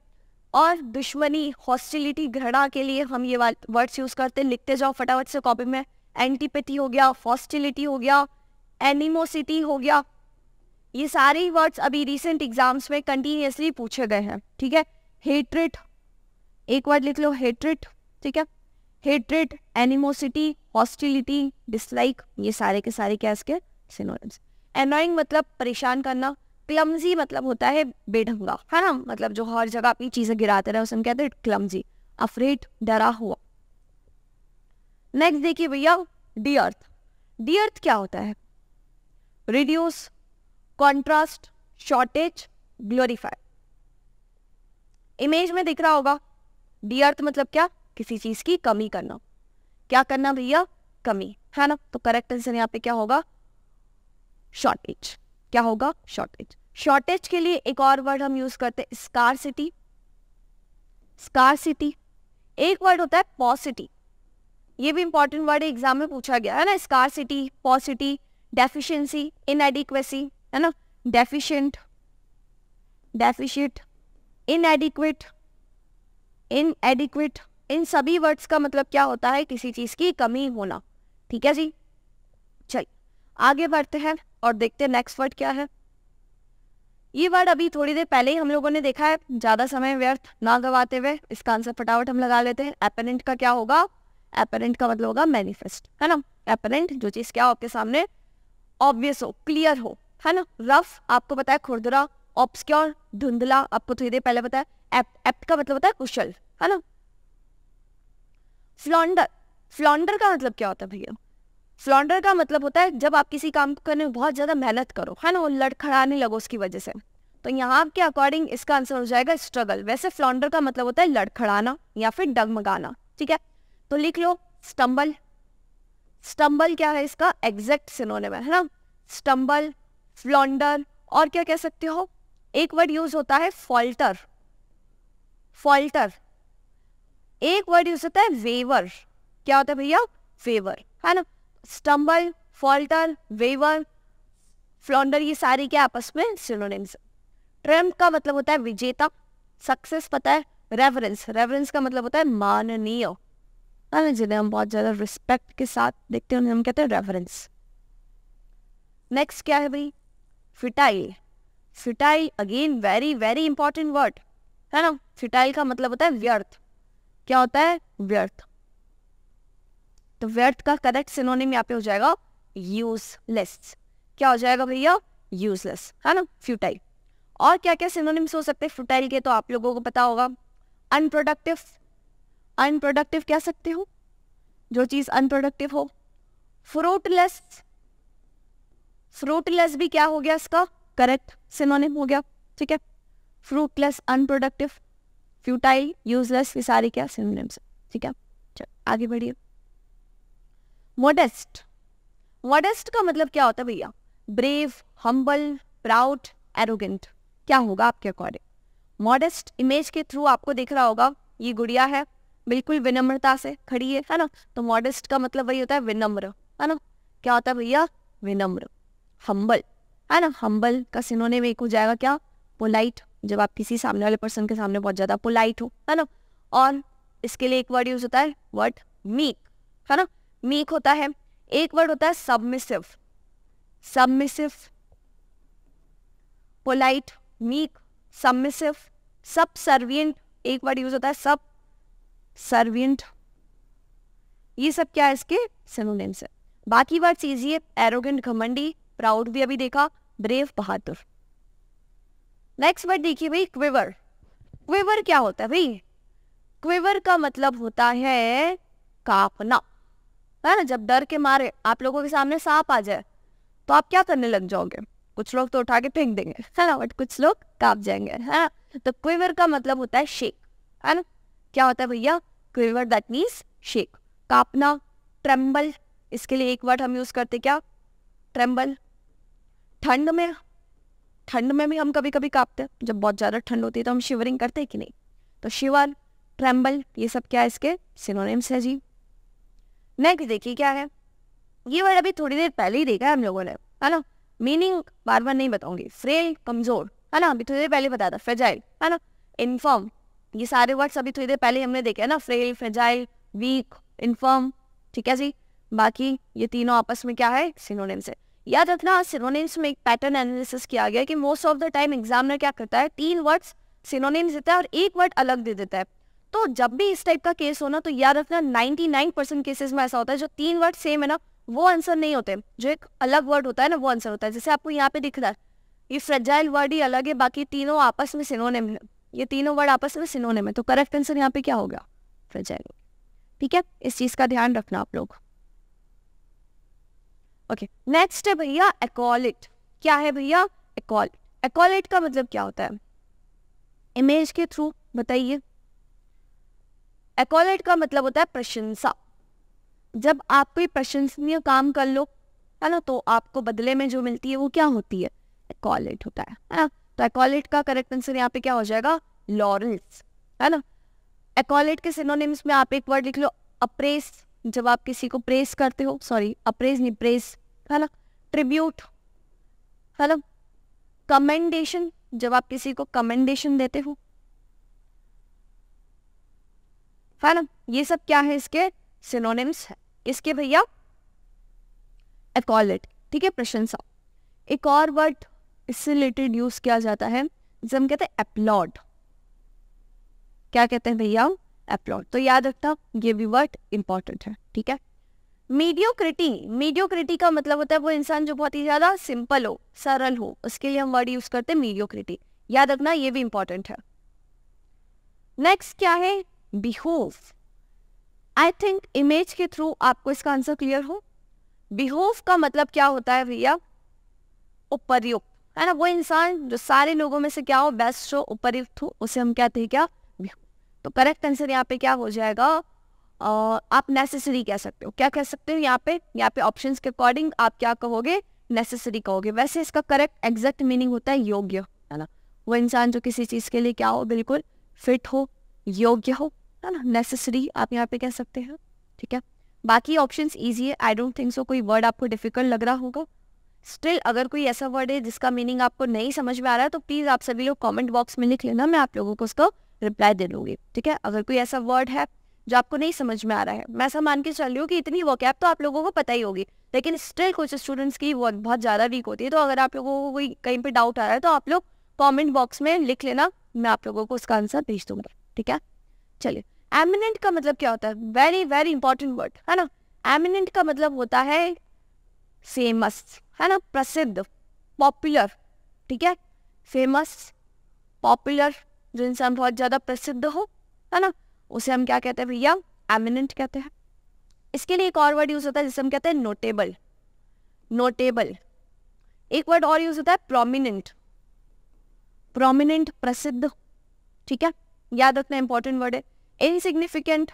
और दुश्मनी हॉस्टिलिटी घृणा के लिए हम ये वर्ड्स यूज करते हैं लिखते जाओ फटाफट से कॉपी में एंटीपैथी हो गया हॉस्टिलिटी हो गया एनिमोसिटी हो गया ये सारे वर्ड्स अभी रिसेंट एग्जाम्स में कंटिन्यूसली पूछे गए हैं ठीक है हेट्रिट एक वर्ड लिख लो हेट्रिट ठीक है हेट्रिट एनिमोसिटी हॉस्टिलिटी डिसलाइक ये सारे के सारे क्या इसके सिनोनिम्स एनोइंग मतलब परेशान करना क्लमजी मतलब होता है बेढंगा है ना मतलब जो हर जगह अपनी चीजें गिराते रहे उसमें कहते हैं क्लमजी अफ्रेड डरा हुआ नेक्स्ट देखिए भैया डी अर्थ डी अर्थ क्या होता है reduce contrast shortage glorify image में दिख रहा होगा डी अर्थ मतलब क्या किसी चीज की कमी करना क्या करना भैया कमी है ना तो करेक्ट आंसर यहां पे क्या होगा शॉर्टेज क्या होगा शॉर्टेज शॉर्टेज के लिए एक और वर्ड हम यूज करते हैं स्कार सिटी स्कार सिटी एक वर्ड होता है पॉसिटी ये भी इंपॉर्टेंट वर्ड एग्जाम में पूछा गया है ना scarcity paucity deficiency inadequacy है ना डेफिशिएंट डेफिशिट इनएडिक्वेट इनएडिक्वेट इन सभी वर्ड्स का मतलब क्या होता है किसी चीज़ की कमी होना ठीक है जी चलिए आगे बढ़ते हैं और देखते हैं नेक्स्ट वर्ड क्या है ये वर्ड अभी थोड़ी देर पहले ही हम लोगों ने देखा है ज़्यादा समय व्यर्थ ना गवाते हुए इसका आंसर फटाफट हम लगा लेते हैं एपेरेंट का क्या होगा एपेरेंट का मतलब होगा मैनिफेस्ट है ना एपेरेंट जो चीज़ क्या हो आपके सामने ऑब्वियस हो क्लियर हो है ना रफ आपको पता है खुरदरा ऑब्सक्योर धुंधला आपको थोड़ी तो देर पहले बताया एप, एप का मतलब होता है कुशल है ना फ्लॉन्डर फ्लॉन्डर का मतलब क्या होता है भैया फ्लॉन्डर का मतलब होता है जब आप किसी काम को करने में बहुत ज़्यादा मेहनत करो है ना लड़खड़ाने लगो उसकी वजह से तो यहाँ के अकॉर्डिंग इसका आंसर हो जाएगा स्ट्रगल वैसे फ्लॉन्डर का मतलब होता है लड़खड़ाना या फिर डगमगाना ठीक है तो लिख लो स्टम्बल स्टम्बल क्या है इसका एग्जैक्ट सिनोनिम है ना स्टम्बल फ्लॉन्डर और क्या कह सकते हो एक वर्ड यूज होता है फॉल्टर फॉल्टर एक वर्ड यूज होता है वेवर क्या होता है भैया वेवर है ना स्टम्बल फॉल्टर वेवर फ्लॉन्डर ये सारी क्या आपस में सिनोनिम्स ट्रम्प का मतलब होता है विजेता सक्सेस पता है रेवरेंस रेवरेंस का मतलब होता है माननीय हमें जिन्हें हम बहुत ज़्यादा रिस्पेक्ट के साथ देखते हैं उन्हें हम कहते हैं रेफरेंस नेक्स्ट क्या है भाई futile futile again very very important word है ना फिटाइल का मतलब होता है व्यर्थ क्या होता है व्यर्थ तो व्यर्थ का करेक्ट सिनोनिम यहाँ पे हो जाएगा यूजलेस क्या हो जाएगा भैया यूजलेस है ना फ्यूटाइल और क्या क्या सिनोनिम्स हो सकते हैं फ्यूटाइल के तो आप लोगों को पता होगा अनप्रोडक्टिव अनप्रोडक्टिव कह सकते हो जो चीज़ अनप्रोडक्टिव हो फ्रूटलेस फ्रूटलेस भी क्या हो गया इसका करेक्ट सिनोनिम हो गया ठीक है फ्रूटलेस अनप्रोडक्टिव फ्यूटाइल यूजलेस ये सारे क्या सिनोनिम्स ठीक है चल आगे बढ़िए मोडेस्ट मोडेस्ट का मतलब क्या होता है भैया ब्रेव हम्बल प्राउड एरोगेंट क्या होगा आपके अकॉर्डिंग मॉडेस्ट इमेज के थ्रू आपको दिख रहा होगा ये गुड़िया है बिल्कुल विनम्रता से खड़ी है है ना तो मॉडेस्ट का मतलब वही होता है विनम्र है ना क्या होता है भैया विनम्र हम्बल है ना हम्बल का में एक हो जाएगा क्या पोलाइट जब आप किसी सामने वाले पर्सन के सामने बहुत ज़्यादा पोलाइट हो है ना और इसके लिए एक वर्ड यूज होता है वर्ड मीक है ना मीक होता है एक वर्ड होता है submissive submissive polite meek submissive subservient एक वर्ड यूज होता है सब सर्वियंट ये सब क्या है इसके सिनोनिम्स है बाकी वर्ड्स इजी है एरोगेंट घमंडी प्राउड भी अभी देखा ब्रेव बहादुर नेक्स्ट वर्ड देखिए भाई क्विवर क्विवर क्या होता है भाई क्विवर का मतलब होता है कापना है ना जब डर के मारे आप लोगों के सामने सांप आ जाए तो आप क्या करने लग जाओगे कुछ लोग तो उठा के फेंक देंगे है ना बट कुछ लोग काप जाएंगे है ना तो क्विवर का मतलब होता है शेक है ना क्या होता है भैया क्विवर दैट मीन्स शेक कापना ट्रेम्बल इसके लिए एक वर्ड हम यूज करते क्या ट्रेम्बल ठंड में ठंड में भी हम कभी कभी कांपते हैं जब बहुत ज़्यादा ठंड होती है तो हम शिवरिंग करते हैं कि नहीं तो शिवर ट्रेम्बल ये सब क्या है इसके सिनोनिम्स है जी नेक्स्ट देखिए क्या है ये वर्ड अभी थोड़ी देर पहले ही देखा है हम लोगों ने है ना मीनिंग बार बार नहीं बताऊंगी फ्रेल कमजोर है ना अभी थोड़ी देर पहले बताया था फ्रेजाइल है ना इन्फॉर्म ये सारे वर्ड्स अभी थोड़ी देर पहले हमने देखे ना फ्रेल फ्रेजाइल वीक इनफर्म ठीक है जी बाकी ये तीनों आपस में क्या है सिनोनिम्स है याद रखना सिनोनिम्स में एक पैटर्न एनालिसिस किया गया कि most of the time examiner क्या करता है तीन वर्ड्स सिनोनिम्स देता है और एक वर्ड अलग दे देता है तो जब भी इस टाइप का केस हो ना तो याद रखना 99 परसेंट केसेस में ऐसा होता है जो तीन वर्ड सेम है ना वो आंसर नहीं होते जो एक अलग वर्ड होता है ना वो आंसर होता है जैसे आपको यहाँ पे दिख रहा है ये फ्रेजाइल वर्ड ही अलग है बाकी तीनों आपस में सिनोनिम है ये तीनों वर्ड आपस में सिनोने में तो करेक्ट आंसर यहाँ पे क्या होगा फ्रेजाइल ठीक है इस चीज का ध्यान रखना आप लोग ओके नेक्स्ट है भैया एकॉलिट क्या है भैया एकोलिट एकॉलिट का मतलब क्या होता है इमेज के थ्रू बताइए एकॉलिट का मतलब होता है प्रशंसा जब आप कोई प्रशंसनीय काम कर लो है ना तो आपको बदले में जो मिलती है वो क्या होती है एकॉलिट होता है है ना तो एकोलेट का करेक्ट आंसर यहाँ पे क्या हो जाएगा लॉरेंस है ना एकोलेट के सिनोनिम्स में आप एक वर्ड लिख लो अप्रेस जब आप किसी को प्रेस करते हो सॉरी अप्रेस नहीं प्रेस है ना ट्रिब्यूट है ना कमेंडेशन जब आप किसी को कमेंडेशन देते हो है ना ये सब क्या है इसके सिनोनिम्स है इसके भैया एकोलेट ठीक है प्रशंसा एक और वर्ड इससे रिलेटेड यूज किया जाता है जिसे हम कहते हैं एप्लॉड क्या कहते हैं भैया एप्लॉड तो याद रखना ये भी वर्ड इंपॉर्टेंट है ठीक है मीडियोक्रिटी मीडियोक्रिटी का मतलब होता है वो इंसान जो बहुत ही ज्यादा सिंपल हो सरल हो उसके लिए हम वर्ड यूज करते हैं मीडियोक्रिटी याद रखना ये भी इंपॉर्टेंट है नेक्स्ट क्या है बिहोव आई थिंक इमेज के थ्रू आपको इसका आंसर क्लियर हो बिहोव का मतलब क्या होता है भैया उपरयुक्त है ना वो इंसान जो सारे लोगों में से क्या हो बेस्ट हो उपरुक्त हो उसे हम कहते हैं क्या तो करेक्ट आंसर यहाँ पे क्या हो जाएगा आ, आप नेसेसरी कह सकते हो क्या कह सकते हो यहाँ पे यहाँ पे ऑप्शन के अकॉर्डिंग आप क्या कहोगे नेसेसरी कहोगे वैसे इसका करेक्ट एग्जैक्ट मीनिंग होता है योग्य है ना वो इंसान जो किसी चीज़ के लिए क्या हो बिल्कुल फिट हो योग्य हो है ना नेसेसरी आप यहाँ पे कह सकते हैं ठीक है बाकी ऑप्शंस इजी है आई डोंट थिंक सो कोई वर्ड आपको डिफिकल्ट लग रहा होगा स्टिल अगर कोई ऐसा वर्ड है जिसका मीनिंग आपको नहीं समझ में आ रहा है तो प्लीज़ आप सभी लोग कमेंट बॉक्स में लिख लेना मैं आप लोगों को उसको रिप्लाई दे दूंगी ठीक है अगर कोई ऐसा वर्ड है जो आपको नहीं समझ में आ रहा है मैं ऐसा मान के चल रही हूँ कि इतनी वोकैप तो आप लोगों को पता ही होगी लेकिन स्टिल कुछ स्टूडेंट्स की वर्क बहुत ज़्यादा वीक होती है तो अगर आप लोगों को कोई कहीं पर डाउट आ रहा है तो आप लोग कॉमेंट बॉक्स में लिख लेना मैं आप लोगों को उसका आंसर भेज दूंगा ठीक है चलिए एमिनेंट का मतलब क्या होता है वेरी वेरी इंपॉर्टेंट वर्ड है ना एमिनेंट का मतलब होता है सेमस्ट है ना प्रसिद्ध पॉपुलर ठीक है फेमस पॉपुलर जो इंसान बहुत ज़्यादा प्रसिद्ध हो है ना उसे हम क्या कहते हैं भैया एमिनेंट कहते हैं इसके लिए एक और वर्ड यूज़ होता है जिसे हम कहते हैं नोटेबल नोटेबल एक वर्ड और यूज़ होता है प्रोमिनेंट प्रोमिनेंट प्रसिद्ध ठीक है याद रखना इंपॉर्टेंट वर्ड है इनसिग्निफिकेंट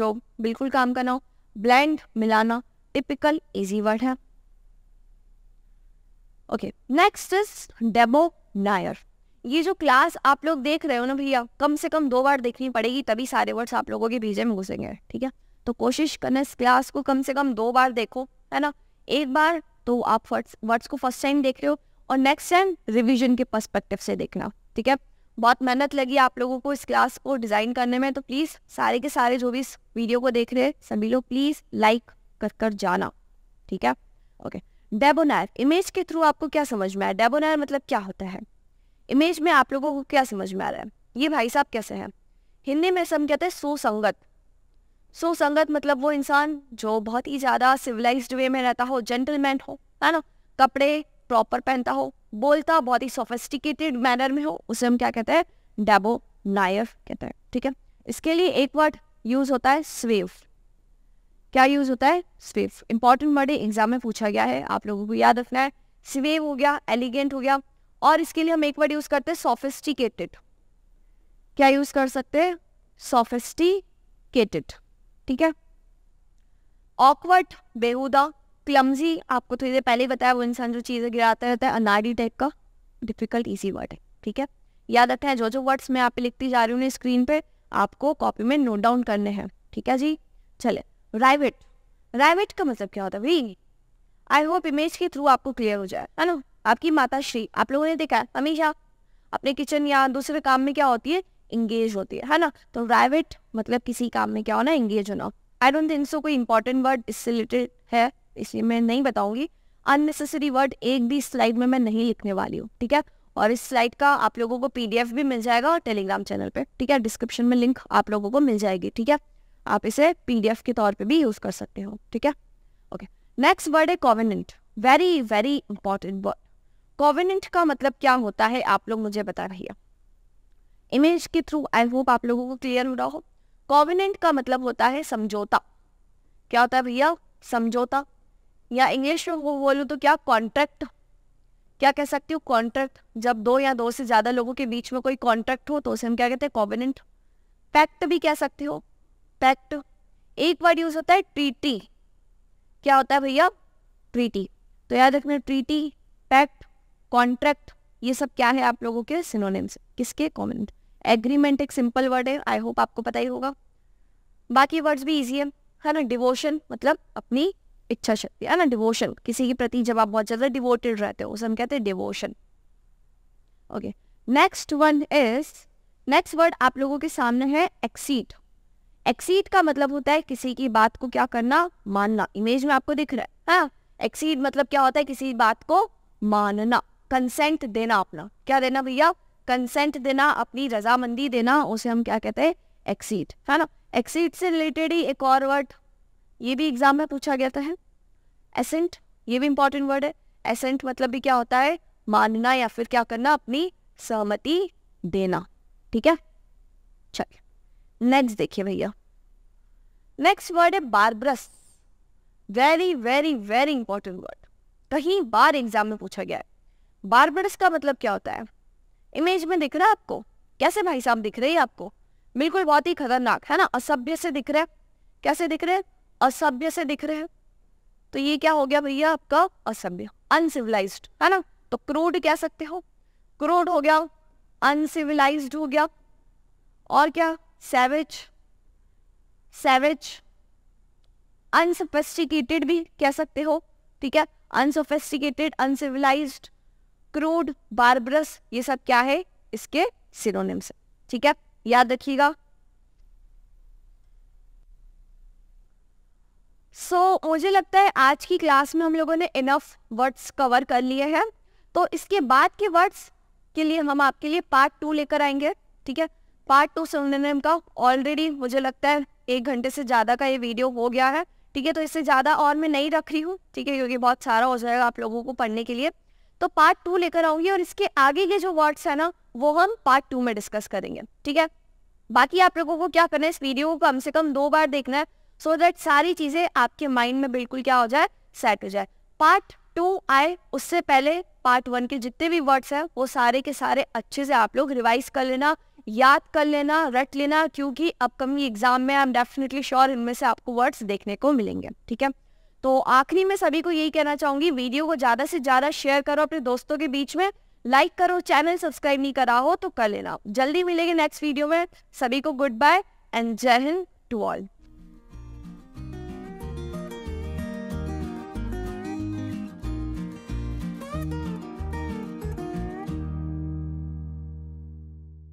जो बिल्कुल काम करना हो ब्लैंड मिलाना टिपिकल इजी वर्ड है okay next is debonair ये जो क्लास आप लोग देख रहे हो ना भैया कम से कम दो बार देखनी पड़ेगी तभी सारे वर्ड्स आप लोगों के भेजे में घुसेंगे ठीक है तो कोशिश करना इस क्लास को कम से कम दो बार देखो है ना एक बार तो आप वर्ड्स को फर्स्ट टाइम देख रहे हो और नेक्स्ट टाइम रिविजन के पर्सपेक्टिव से देखना ठीक है बहुत मेहनत लगी आप लोगों को इस क्लास को डिज़ाइन करने में तो प्लीज़ सारे के सारे जो भी इस वीडियो को देख रहे हैं सभी लोग प्लीज़ लाइक कर कर जाना ठीक है ओके okay. डेबोनायर इमेज के थ्रू आपको क्या समझ में आया डेबोनायर मतलब क्या होता है इमेज में आप लोगों को क्या समझ में आ रहा है ये भाई साहब कैसे हैं हिंदी में सब कहते हैं सुसंगत सुसंगत मतलब वो इंसान जो बहुत ही ज़्यादा सिविलाइज वे में रहता हो जेंटलमैन हो है ना कपड़े प्रॉपर पहनता हो बोलता बहुत ही सोफेस्टिकेटेड मैनर में हो उसे हम क्या कहते हैं डेबो नायफ कहते हैं ठीक है इसके लिए एक वर्ड यूज होता है स्वेव क्या यूज होता है स्वेव इंपॉर्टेंट वर्ड एग्जाम में पूछा गया है आप लोगों को याद रखना है स्वेव हो गया एलिगेंट हो गया और इसके लिए हम एक वर्ड यूज करते हैं सोफिस्टिकेटेड क्या यूज कर सकते हैं सोफिस्टिकेटेड ठीक है ऑकवर्ड बेहूदा क्लमजी आपको थोड़ी तो देर पहले बताया वो इंसान जो चीजें गिराता रहता है अनाड़ी टाइप का डिफिकल्ट इजी वर्ड है ठीक है याद रखना है जो जो वर्ड्स मैं आप लिखती जा रही हूँ स्क्रीन पे आपको कॉपी में नोट डाउन करने हैं ठीक है जी चले राइवेट राइवेट का मतलब क्या होता है भाई आई होप इमेज के थ्रू आपको क्लियर हो जाए है ना आपकी माता श्री आप लोगों ने देखा है हमेशा अपने किचन या दूसरे काम में क्या होती है इंगेज होती है है ना तो राइवेट मतलब किसी काम में क्या होना इंगेज होना आई डोंट थिंक सो कोई इंपॉर्टेंट वर्ड इससे रिलेटेड है इसलिए मैं नहीं बताऊंगी अननेसेसरी वर्ड एक भी स्लाइड में मैं नहीं लिखने वाली हूँ ठीक है और इस स्लाइड का आप लोगों को पीडीएफ भी मिल जाएगा और टेलीग्राम चैनल पे ठीक है डिस्क्रिप्शन में लिंक आप लोगों को मिल जाएगी ठीक है आप इसे पीडीएफ के तौर पे भी यूज कर सकते हो ठीक है ओके नेक्स्ट वर्ड है covenant very very important word covenant का मतलब क्या होता है आप लोग मुझे बता रही है इमेज के थ्रू आई होप आप लोगों को क्लियर हो रहा हो कॉवेनेंट का मतलब होता है समझौता क्या होता है भैया समझौता या इंग्लिश में बोलूँ तो क्या कॉन्ट्रैक्ट क्या कह सकती हूँ कॉन्ट्रैक्ट जब दो या दो से ज्यादा लोगों के बीच में कोई कॉन्ट्रैक्ट हो तो उसे हम क्या कहते हैं कॉवेनेंट पैक्ट भी कह सकते हो पैक्ट एक वर्ड यूज होता है ट्रीटी क्या होता है भैया ट्रीटी तो याद रखना ट्रीटी पैक्ट कॉन्ट्रैक्ट ये सब क्या है आप लोगों के सिनोनिम्स किसके कॉमन एग्रीमेंट एक सिंपल वर्ड है आई होप आपको पता ही होगा बाकी वर्ड्स भी इजी है है ना डिवोशन मतलब अपनी इच्छा शक्ति है ना डिवोशन किसी के प्रति जब आप बहुत ज़्यादा डिवोटेड रहते हो उसे हम कहते हैं devotion okay next one is next word आप लोगों के सामने है एक्सीट एक्सीड का मतलब होता है किसी की बात को क्या करना मानना इमेज में आपको दिख रहा है एक्सीड हाँ? मतलब क्या होता है किसी बात को मानना कंसेंट देना अपना क्या देना भैया कंसेंट देना अपनी रजामंदी देना उसे हम क्या कहते हैं एक्सीड है ना एक्सीड से रिलेटेड ही एक और वर्ड ये भी एग्जाम में पूछा गया था एसेंट ये भी इंपॉर्टेंट वर्ड है एसेंट मतलब भी क्या होता है मानना या फिर क्या करना अपनी सहमति देना ठीक है चलिए नेक्स्ट देखिए भैया नेक्स्ट वर्ड है barbarous very very very important word कहीं बार एग्जाम में पूछा गया है बारब्रस का मतलब क्या होता है इमेज में दिख रहा है आपको कैसे भाई साहब दिख रहे हैं आपको बिल्कुल बहुत ही खतरनाक है ना असभ्य से दिख रहा है कैसे दिख रहे हैं असभ्य से दिख रहे हैं तो ये क्या हो गया भैया आपका असभ्य अनसिविलाइज है ना तो क्रूड कह सकते हो क्रूड हो गया अनसिविलाइज हो गया और क्या सैवेज सैवेज अनसोफेस्टिकेटेड भी कह सकते हो ठीक है अनसोफेस्टिकेटेड uncivilized, क्रूड barbarous ये सब क्या है इसके से ठीक है याद रखिएगा सो so, मुझे लगता है आज की क्लास में हम लोगों ने इनफ वर्ड्स कवर कर लिए हैं तो इसके बाद के वर्ड्स के लिए हम आपके लिए पार्ट टू लेकर आएंगे ठीक है पार्ट टू सिनोनिम का ऑलरेडी मुझे लगता है एक घंटे से ज़्यादा का ये वीडियो हो गया है ठीक है तो इससे ज़्यादा और मैं नहीं रख रही हूँ ठीक है क्योंकि बहुत सारा हो जाएगा आप लोगों को पढ़ने के लिए तो पार्ट टू लेकर आऊंगी और इसके आगे के जो वर्ड्स है ना वो हम पार्ट टू में डिस्कस करेंगे ठीक है बाकी आप लोगों को क्या करना है इस वीडियो को कम से कम दो बार देखना है सो so दैट सारी चीज़ें आपके माइंड में बिल्कुल क्या हो जाए सेट हो जाए पार्ट टू आए उससे पहले पार्ट वन के जितने भी वर्ड्स हैं वो सारे के सारे अच्छे से आप लोग रिवाइज कर लेना याद कर लेना रट लेना क्योंकि अपकमिंग एग्जाम में आई एम डेफिनेटली श्योर इनमें से आपको वर्ड्स देखने को मिलेंगे ठीक है तो आखिरी में सभी को यही कहना चाहूंगी वीडियो को ज़्यादा से ज़्यादा शेयर करो अपने दोस्तों के बीच में लाइक करो चैनल सब्सक्राइब नहीं करा हो तो कर लेना जल्दी मिलेंगे नेक्स्ट वीडियो में सभी को गुड बाय एंड जय हिंद टू ऑल